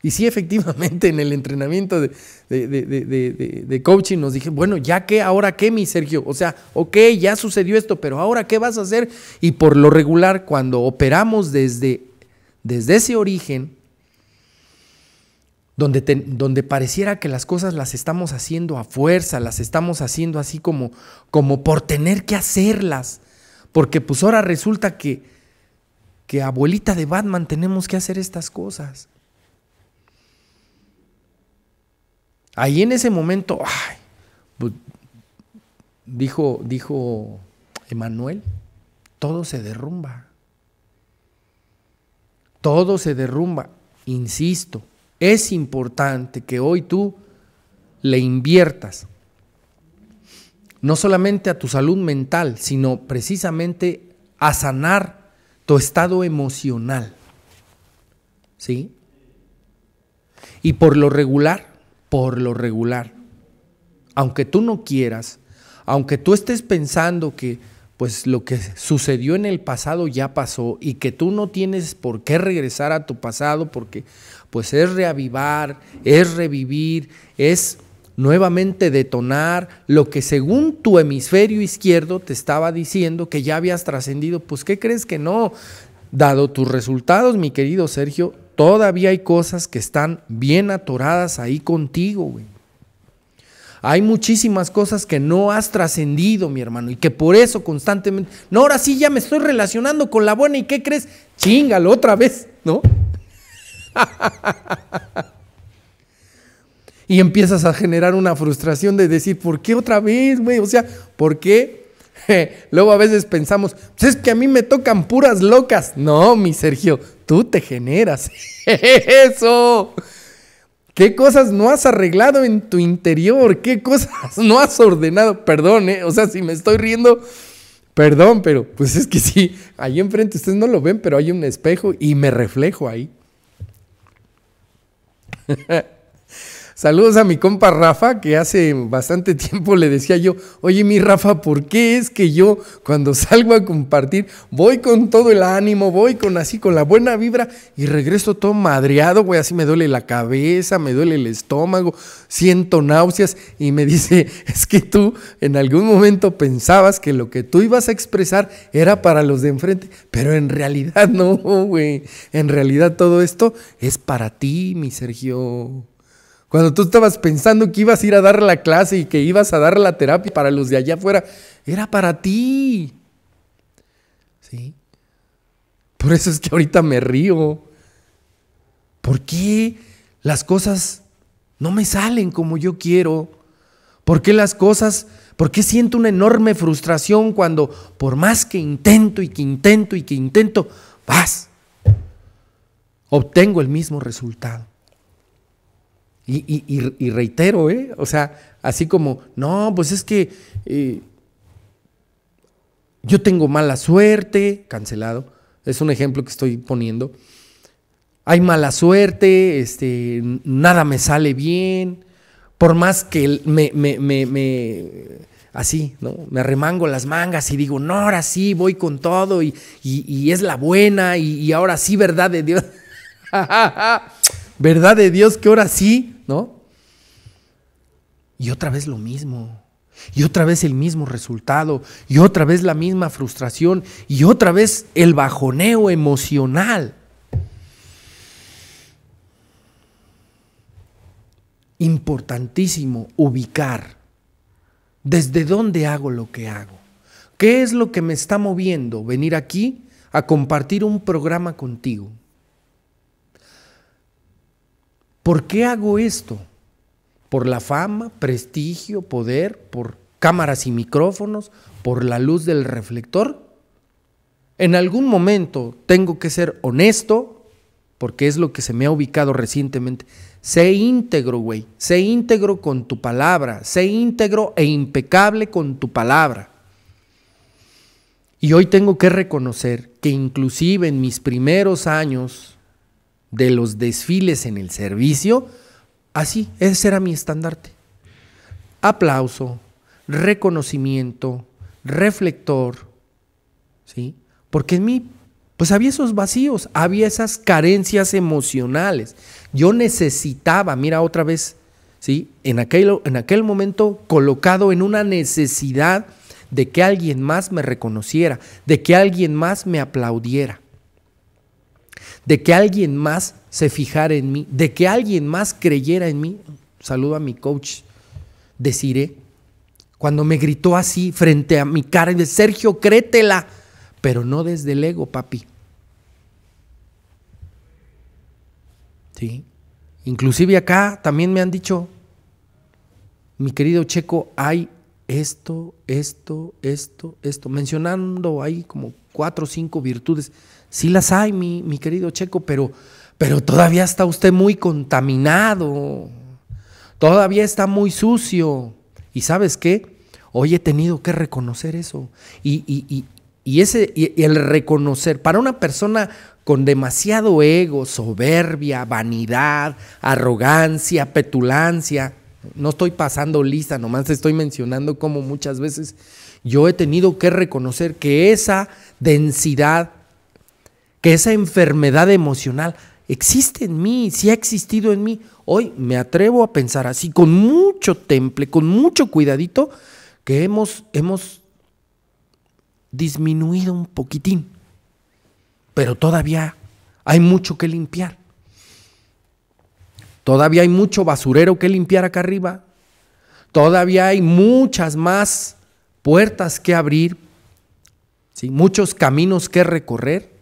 [SPEAKER 1] Y sí, efectivamente, en el entrenamiento de, de, de, de, coaching nos dije, bueno, ¿ya qué? ¿Ahora qué, mi Sergio? O sea, ok, ya sucedió esto, pero ¿ahora qué vas a hacer? Y por lo regular, cuando operamos desde, desde ese origen, donde, donde pareciera que las cosas las estamos haciendo a fuerza, las estamos haciendo así como, como por tener que hacerlas, porque pues ahora resulta que, que abuelita de Batman tenemos que hacer estas cosas. Ahí en ese momento, pues, dijo, dijo Emanuel, todo se derrumba. Todo se derrumba. Insisto, es importante que hoy tú le inviertas no solamente a tu salud mental, sino precisamente a sanar tu estado emocional. ¿Sí? Y por lo regular, por lo regular. Aunque tú no quieras, aunque tú estés pensando que pues lo que sucedió en el pasado ya pasó y que tú no tienes por qué regresar a tu pasado porque pues es reavivar, es revivir, es nuevamente detonar lo que según tu hemisferio izquierdo te estaba diciendo que ya habías trascendido, pues ¿qué crees que no? Dado tus resultados, mi querido Sergio, Todavía hay cosas que están bien atoradas ahí contigo, güey. Hay muchísimas cosas que no has trascendido, mi hermano, y que por eso constantemente, no, ahora sí ya me estoy relacionando con la buena y ¿qué crees? Chingalo otra vez, ¿no? y empiezas a generar una frustración de decir, ¿por qué otra vez, güey? O sea, ¿por qué Luego a veces pensamos, pues es que a mí me tocan puras locas. No, mi Sergio, tú te generas eso. ¿Qué cosas no has arreglado en tu interior? ¿Qué cosas no has ordenado? Perdón, ¿eh? o sea, si me estoy riendo, perdón, pero pues es que sí, ahí enfrente ustedes no lo ven, pero hay un espejo y me reflejo ahí. Saludos a mi compa Rafa, que hace bastante tiempo le decía yo, oye mi Rafa, ¿por qué es que yo cuando salgo a compartir voy con todo el ánimo, voy con así, con la buena vibra y regreso todo madreado, güey, así me duele la cabeza, me duele el estómago, siento náuseas y me dice, es que tú en algún momento pensabas que lo que tú ibas a expresar era para los de enfrente, pero en realidad no, güey, en realidad todo esto es para ti, mi Sergio. Cuando tú estabas pensando que ibas a ir a dar la clase y que ibas a dar la terapia para los de allá afuera, era para ti. ¿Sí? Por eso es que ahorita me río. ¿Por qué las cosas no me salen como yo quiero? ¿Por qué las cosas, por qué siento una enorme frustración cuando por más que intento y que intento y que intento, vas, obtengo el mismo resultado? Y, reitero, ¿eh? O sea, así como, no, pues es que eh, yo tengo mala suerte, cancelado. Es un ejemplo que estoy poniendo. Hay mala suerte, este, nada me sale bien. Por más que me, me, así, ¿no? Me remango las mangas y digo, no, ahora sí, voy con todo y, es la buena y, y, ahora sí, verdad de Dios. verdad de Dios que ahora sí ¿no? Y otra vez lo mismo. Y otra vez el mismo resultado. Y otra vez la misma frustración. Y otra vez el bajoneo emocional. Importantísimo ubicar desde dónde hago lo que hago. ¿Qué es lo que me está moviendo venir aquí a compartir un programa contigo? ¿Por qué hago esto? ¿Por la fama, prestigio, poder, por cámaras y micrófonos, por la luz del reflector? En algún momento tengo que ser honesto, porque es lo que se me ha ubicado recientemente. Sé íntegro, güey. Sé íntegro con tu palabra. Sé íntegro e impecable con tu palabra. Y hoy tengo que reconocer que inclusive en mis primeros años de los desfiles en el servicio, así, ese era mi estandarte. Aplauso, reconocimiento, reflector, ¿sí? Porque en mí, pues había esos vacíos, había esas carencias emocionales. Yo necesitaba, mira otra vez, ¿sí? En aquel, en aquel momento colocado en una necesidad de que alguien más me reconociera, de que alguien más me aplaudiera de que alguien más se fijara en mí, de que alguien más creyera en mí. Saludo a mi coach, deciré, cuando me gritó así frente a mi cara y de Sergio, créetela, pero no desde el ego, papi. ¿Sí? Inclusive acá también me han dicho, mi querido Checo, hay esto, esto, esto, esto, mencionando ahí como cuatro o cinco virtudes Sí las hay, mi, querido Checo, pero, pero todavía está usted muy contaminado, todavía está muy sucio. ¿Y sabes qué? Hoy he tenido que reconocer eso. Y, ese, el reconocer, para una persona con demasiado ego, soberbia, vanidad, arrogancia, petulancia, no estoy pasando lista, nomás te estoy mencionando como muchas veces yo he tenido que reconocer que esa densidad que esa enfermedad emocional existe en mí, si ha existido en mí. Hoy me atrevo a pensar así, con mucho temple, con mucho cuidadito, que hemos, hemos disminuido un poquitín, pero todavía hay mucho que limpiar. Todavía hay mucho basurero que limpiar acá arriba. Todavía hay muchas más puertas que abrir, ¿sí? muchos caminos que recorrer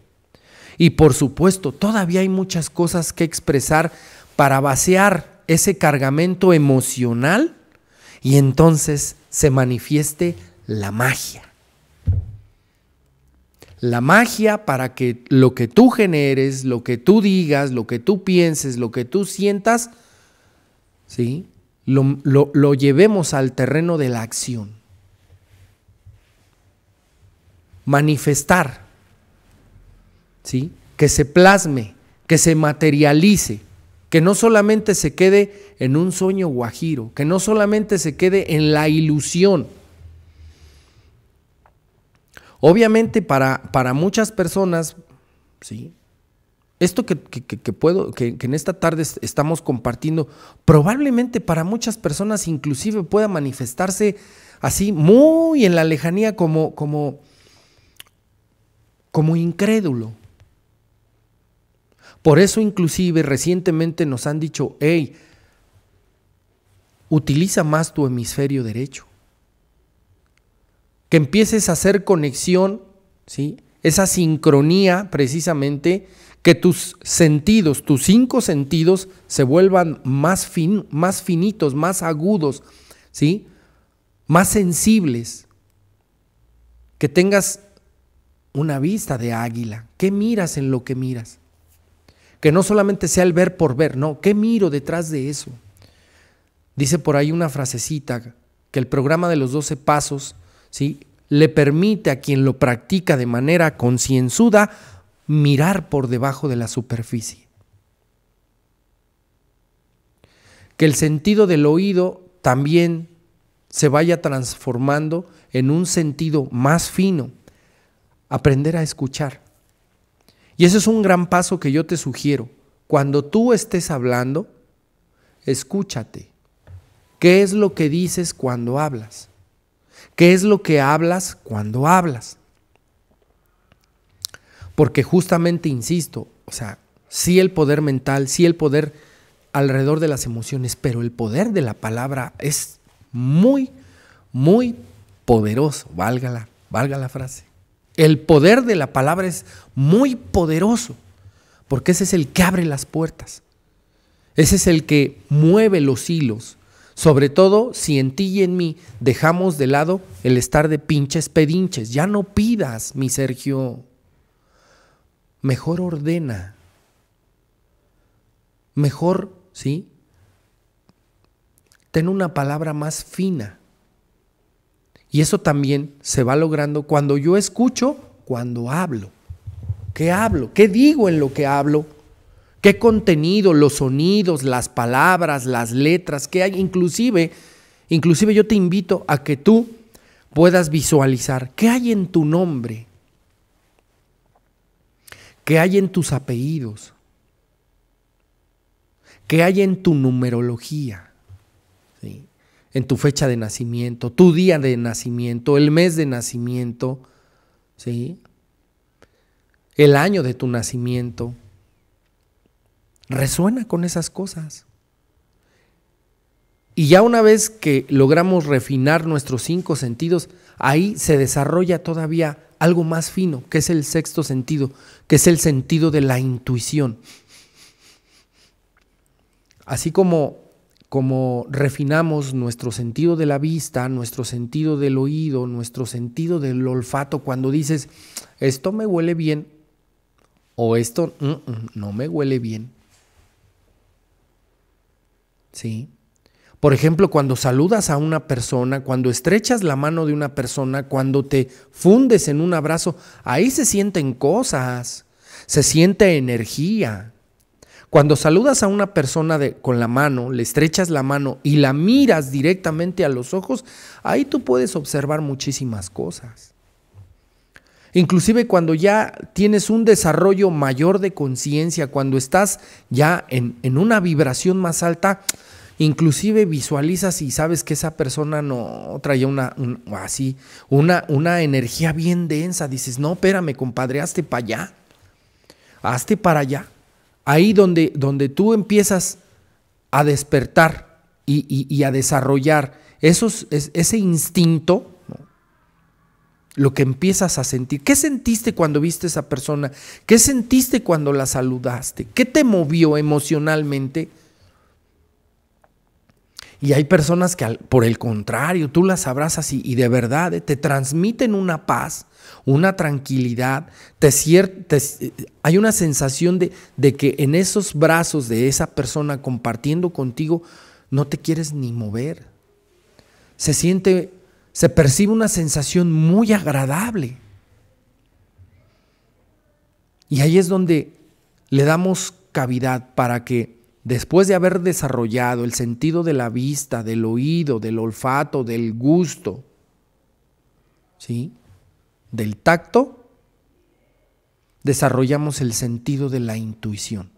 [SPEAKER 1] y por supuesto, todavía hay muchas cosas que expresar para vaciar ese cargamento emocional y entonces se manifieste la magia. La magia para que lo que tú generes, lo que tú digas, lo que tú pienses, lo que tú sientas, ¿sí? Lo, lo, llevemos al terreno de la acción. Manifestar que se plasme, que se materialice, que no solamente se quede en un sueño guajiro, que no solamente se quede en la ilusión. Obviamente para, para muchas personas, ¿sí? esto que, puedo, que en esta tarde estamos compartiendo, probablemente para muchas personas inclusive pueda manifestarse así muy en la lejanía como, como, como incrédulo, por eso inclusive recientemente nos han dicho, hey, utiliza más tu hemisferio derecho. Que empieces a hacer conexión, ¿sí? esa sincronía precisamente, que tus sentidos, tus cinco sentidos se vuelvan más, fin, más finitos, más agudos, ¿sí? más sensibles. Que tengas una vista de águila. ¿Qué miras en lo que miras? Que no solamente sea el ver por ver, no, ¿qué miro detrás de eso? Dice por ahí una frasecita que el programa de los 12 pasos, ¿sí? Le permite a quien lo practica de manera concienzuda mirar por debajo de la superficie. Que el sentido del oído también se vaya transformando en un sentido más fino. Aprender a escuchar. Y ese es un gran paso que yo te sugiero. Cuando tú estés hablando, escúchate. ¿Qué es lo que dices cuando hablas? ¿Qué es lo que hablas cuando hablas? Porque justamente, insisto, o sea, sí el poder mental, sí el poder alrededor de las emociones, pero el poder de la palabra es muy, muy poderoso, válgala, la, valga la frase. El poder de la palabra es muy poderoso, porque ese es el que abre las puertas. Ese es el que mueve los hilos, sobre todo si en ti y en mí dejamos de lado el estar de pinches pedinches. Ya no pidas, mi Sergio. Mejor ordena. Mejor, ¿sí? Ten una palabra más fina. Y eso también se va logrando cuando yo escucho, cuando hablo. ¿Qué hablo? ¿Qué digo en lo que hablo? ¿Qué contenido, los sonidos, las palabras, las letras, qué hay? Inclusive, inclusive yo te invito a que tú puedas visualizar qué hay en tu nombre, qué hay en tus apellidos, qué hay en tu numerología en tu fecha de nacimiento, tu día de nacimiento, el mes de nacimiento, ¿sí? El año de tu nacimiento. Resuena con esas cosas. Y ya una vez que logramos refinar nuestros cinco sentidos, ahí se desarrolla todavía algo más fino, que es el sexto sentido, que es el sentido de la intuición. Así como como refinamos nuestro sentido de la vista, nuestro sentido del oído, nuestro sentido del olfato, cuando dices, esto me huele bien o esto mm, mm, no me huele bien. ¿Sí? Por ejemplo, cuando saludas a una persona, cuando estrechas la mano de una persona, cuando te fundes en un abrazo, ahí se sienten cosas, se siente energía. Cuando saludas a una persona de, con la mano, le estrechas la mano y la miras directamente a los ojos, ahí tú puedes observar muchísimas cosas. Inclusive cuando ya tienes un desarrollo mayor de conciencia, cuando estás ya en, una vibración más alta, inclusive visualizas y sabes que esa persona no traía una, así, una, una energía bien densa. Dices, no, espérame, compadre, hazte para allá, hazte para allá ahí donde, donde tú empiezas a despertar y, a desarrollar esos, ese instinto, lo que empiezas a sentir. ¿Qué sentiste cuando viste a esa persona? ¿Qué sentiste cuando la saludaste? ¿Qué te movió emocionalmente? Y hay personas que por el contrario, tú las abrazas y, de verdad eh, te transmiten una paz, una tranquilidad, te, eh, hay una sensación de, de que en esos brazos de esa persona compartiendo contigo no te quieres ni mover. Se siente, se percibe una sensación muy agradable. Y ahí es donde le damos cavidad para que después de haber desarrollado el sentido de la vista, del oído, del olfato, del gusto, ¿sí? del tacto, desarrollamos el sentido de la intuición.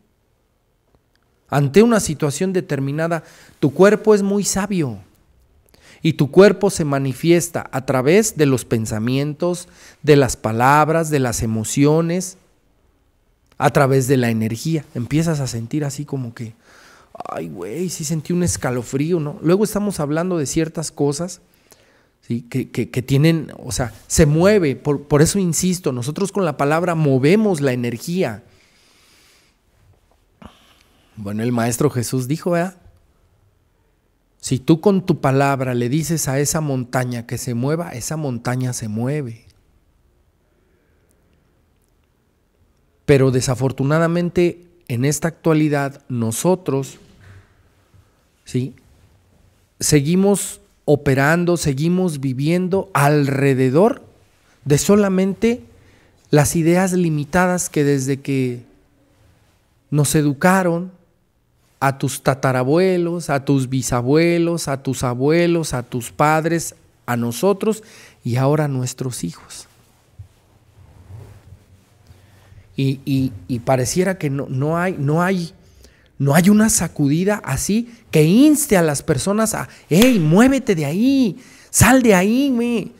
[SPEAKER 1] Ante una situación determinada, tu cuerpo es muy sabio y tu cuerpo se manifiesta a través de los pensamientos, de las palabras, de las emociones, a través de la energía. Empiezas a sentir así como que, ay, güey, sí sentí un escalofrío, ¿no? Luego estamos hablando de ciertas cosas. ¿sí? Que, tienen, o sea, se mueve, por, por eso insisto, nosotros con la palabra movemos la energía. Bueno, el Maestro Jesús dijo, ¿verdad? Si tú con tu palabra le dices a esa montaña que se mueva, esa montaña se mueve. Pero desafortunadamente en esta actualidad nosotros, ¿sí? Seguimos operando, seguimos viviendo alrededor de solamente las ideas limitadas que desde que nos educaron a tus tatarabuelos, a tus bisabuelos, a tus abuelos, a tus padres, a nosotros y ahora a nuestros hijos. y, y, pareciera que no, no, hay, no, hay, no hay una sacudida así que inste a las personas a, hey, muévete de ahí, sal de ahí, me.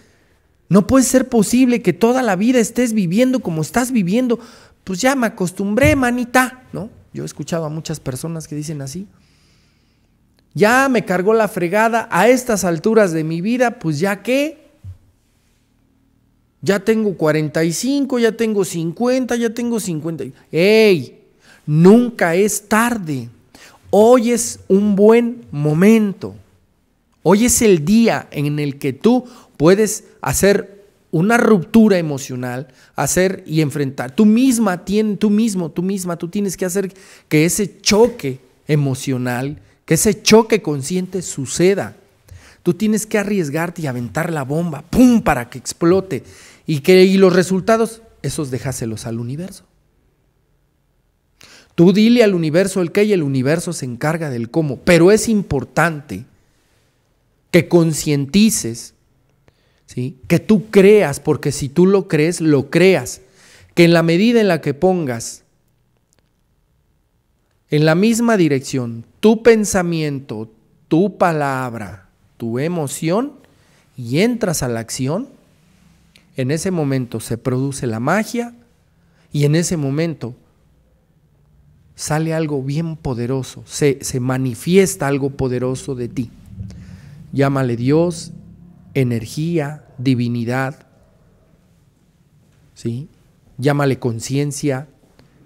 [SPEAKER 1] No puede ser posible que toda la vida estés viviendo como estás viviendo. Pues ya me acostumbré, manita, ¿no? Yo he escuchado a muchas personas que dicen así. Ya me cargó la fregada a estas alturas de mi vida, pues ya que ya tengo 45, ya tengo 50, ya tengo 50. ¡Ey! Nunca es tarde. Hoy es un buen momento. Hoy es el día en el que tú puedes hacer una ruptura emocional, hacer y enfrentar. Tú misma, tú mismo, tú misma, tú tienes que hacer que ese choque emocional, que ese choque consciente suceda. Tú tienes que arriesgarte y aventar la bomba, ¡pum!, para que explote. Y, los resultados, esos dejáselos al universo. Tú dile al universo el qué y el universo se encarga del cómo. Pero es importante que concientices, ¿sí? que tú creas, porque si tú lo crees, lo creas. Que en la medida en la que pongas en la misma dirección tu pensamiento, tu palabra, tu emoción y entras a la acción, en ese momento se produce la magia y en ese momento sale algo bien poderoso, se, se manifiesta algo poderoso de ti. Llámale Dios, energía, divinidad, ¿sí? llámale conciencia,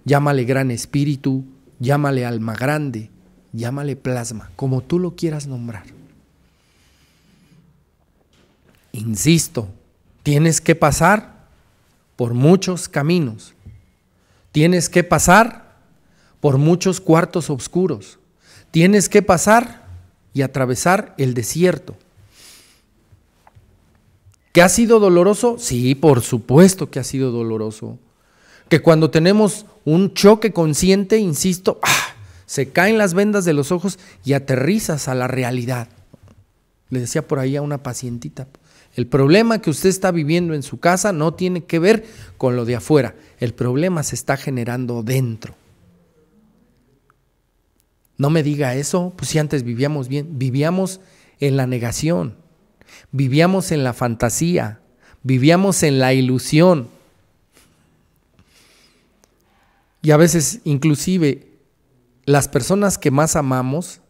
[SPEAKER 1] llámale gran espíritu, llámale alma grande, llámale plasma, como tú lo quieras nombrar. Insisto, tienes que pasar por muchos caminos, tienes que pasar por muchos cuartos oscuros, tienes que pasar y atravesar el desierto. ¿Que ha sido doloroso? Sí, por supuesto que ha sido doloroso. Que cuando tenemos un choque consciente, insisto, ¡ah! se caen las vendas de los ojos y aterrizas a la realidad. Le decía por ahí a una pacientita. El problema que usted está viviendo en su casa no tiene que ver con lo de afuera. El problema se está generando dentro. No me diga eso, pues si antes vivíamos bien, vivíamos en la negación, vivíamos en la fantasía, vivíamos en la ilusión. Y a veces inclusive las personas que más amamos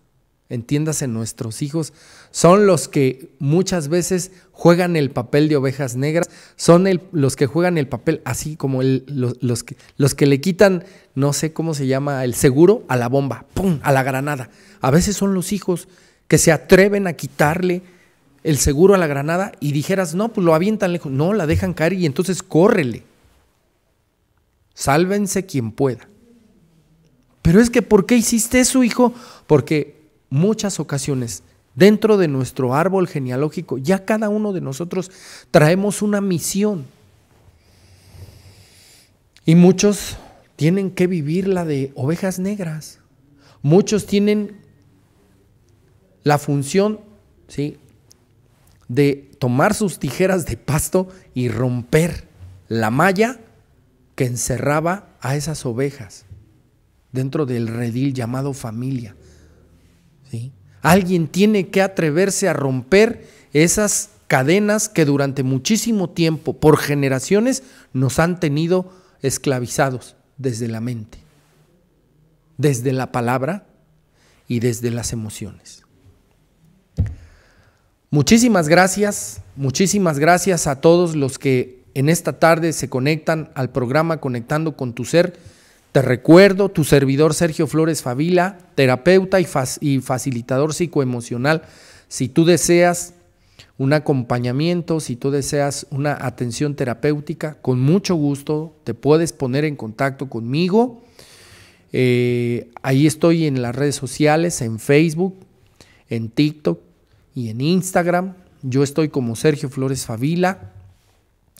[SPEAKER 1] entiéndase nuestros hijos, son los que muchas veces juegan el papel de ovejas negras, son los que juegan el papel así como los, que, los, que, le quitan, no sé cómo se llama, el seguro a la bomba, ¡pum!, a la granada. A veces son los hijos que se atreven a quitarle el seguro a la granada y dijeras, no, pues lo avientan lejos, no, la dejan caer y entonces córrele. Sálvense quien pueda. Pero es que, ¿por qué hiciste eso, hijo? Porque muchas ocasiones dentro de nuestro árbol genealógico, ya cada uno de nosotros traemos una misión. Y muchos tienen que vivir la de ovejas negras. Muchos tienen la función, ¿sí? de tomar sus tijeras de pasto y romper la malla que encerraba a esas ovejas dentro del redil llamado familia. Alguien tiene que atreverse a romper esas cadenas que durante muchísimo tiempo, por generaciones, nos han tenido esclavizados desde la mente, desde la palabra y desde las emociones. Muchísimas gracias, muchísimas gracias a todos los que en esta tarde se conectan al programa Conectando con tu Ser. Te recuerdo, tu servidor Sergio Flores Favila, terapeuta y, facilitador psicoemocional. Si tú deseas un acompañamiento, si tú deseas una atención terapéutica, con mucho gusto te puedes poner en contacto conmigo. Eh, ahí estoy en las redes sociales, en Facebook, en TikTok y en Instagram. Yo estoy como Sergio Flores Favila.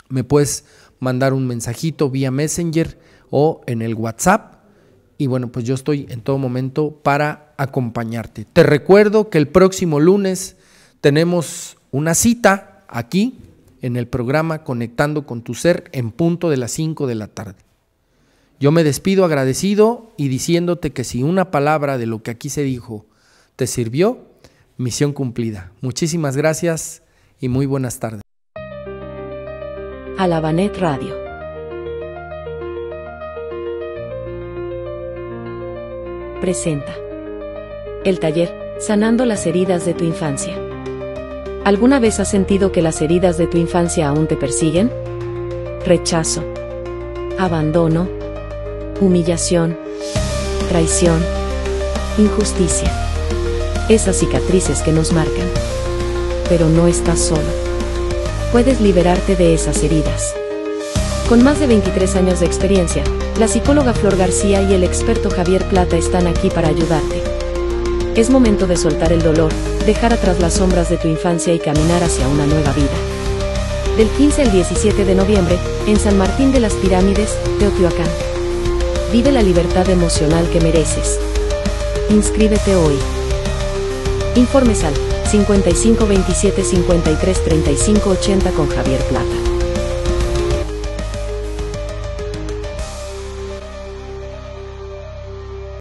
[SPEAKER 1] Me puedes mandar un mensajito vía Messenger o en el WhatsApp. Y bueno, pues yo estoy en todo momento para acompañarte. Te recuerdo que el próximo lunes tenemos una cita aquí en el programa Conectando con tu ser en punto de las 5 de la tarde. Yo me despido agradecido y diciéndote que si una palabra de lo que aquí se dijo te sirvió, misión cumplida. Muchísimas gracias y muy buenas tardes. Alabanet Radio presenta. El taller, sanando las heridas de tu infancia. ¿Alguna vez has sentido que las heridas de tu infancia aún te persiguen? Rechazo. Abandono. Humillación. Traición. Injusticia. Esas cicatrices que nos marcan. Pero no estás solo. Puedes liberarte de esas heridas. Con más de 23 años de experiencia, la psicóloga Flor García y el experto Javier Plata están aquí para ayudarte. Es momento de soltar el dolor, dejar atrás las sombras de tu infancia y caminar hacia una nueva vida. Del 15 al 17 de noviembre, en San Martín de las Pirámides, Teotihuacán. Vive la libertad emocional que mereces. Inscríbete hoy. Informes al 5527 533580 con Javier Plata.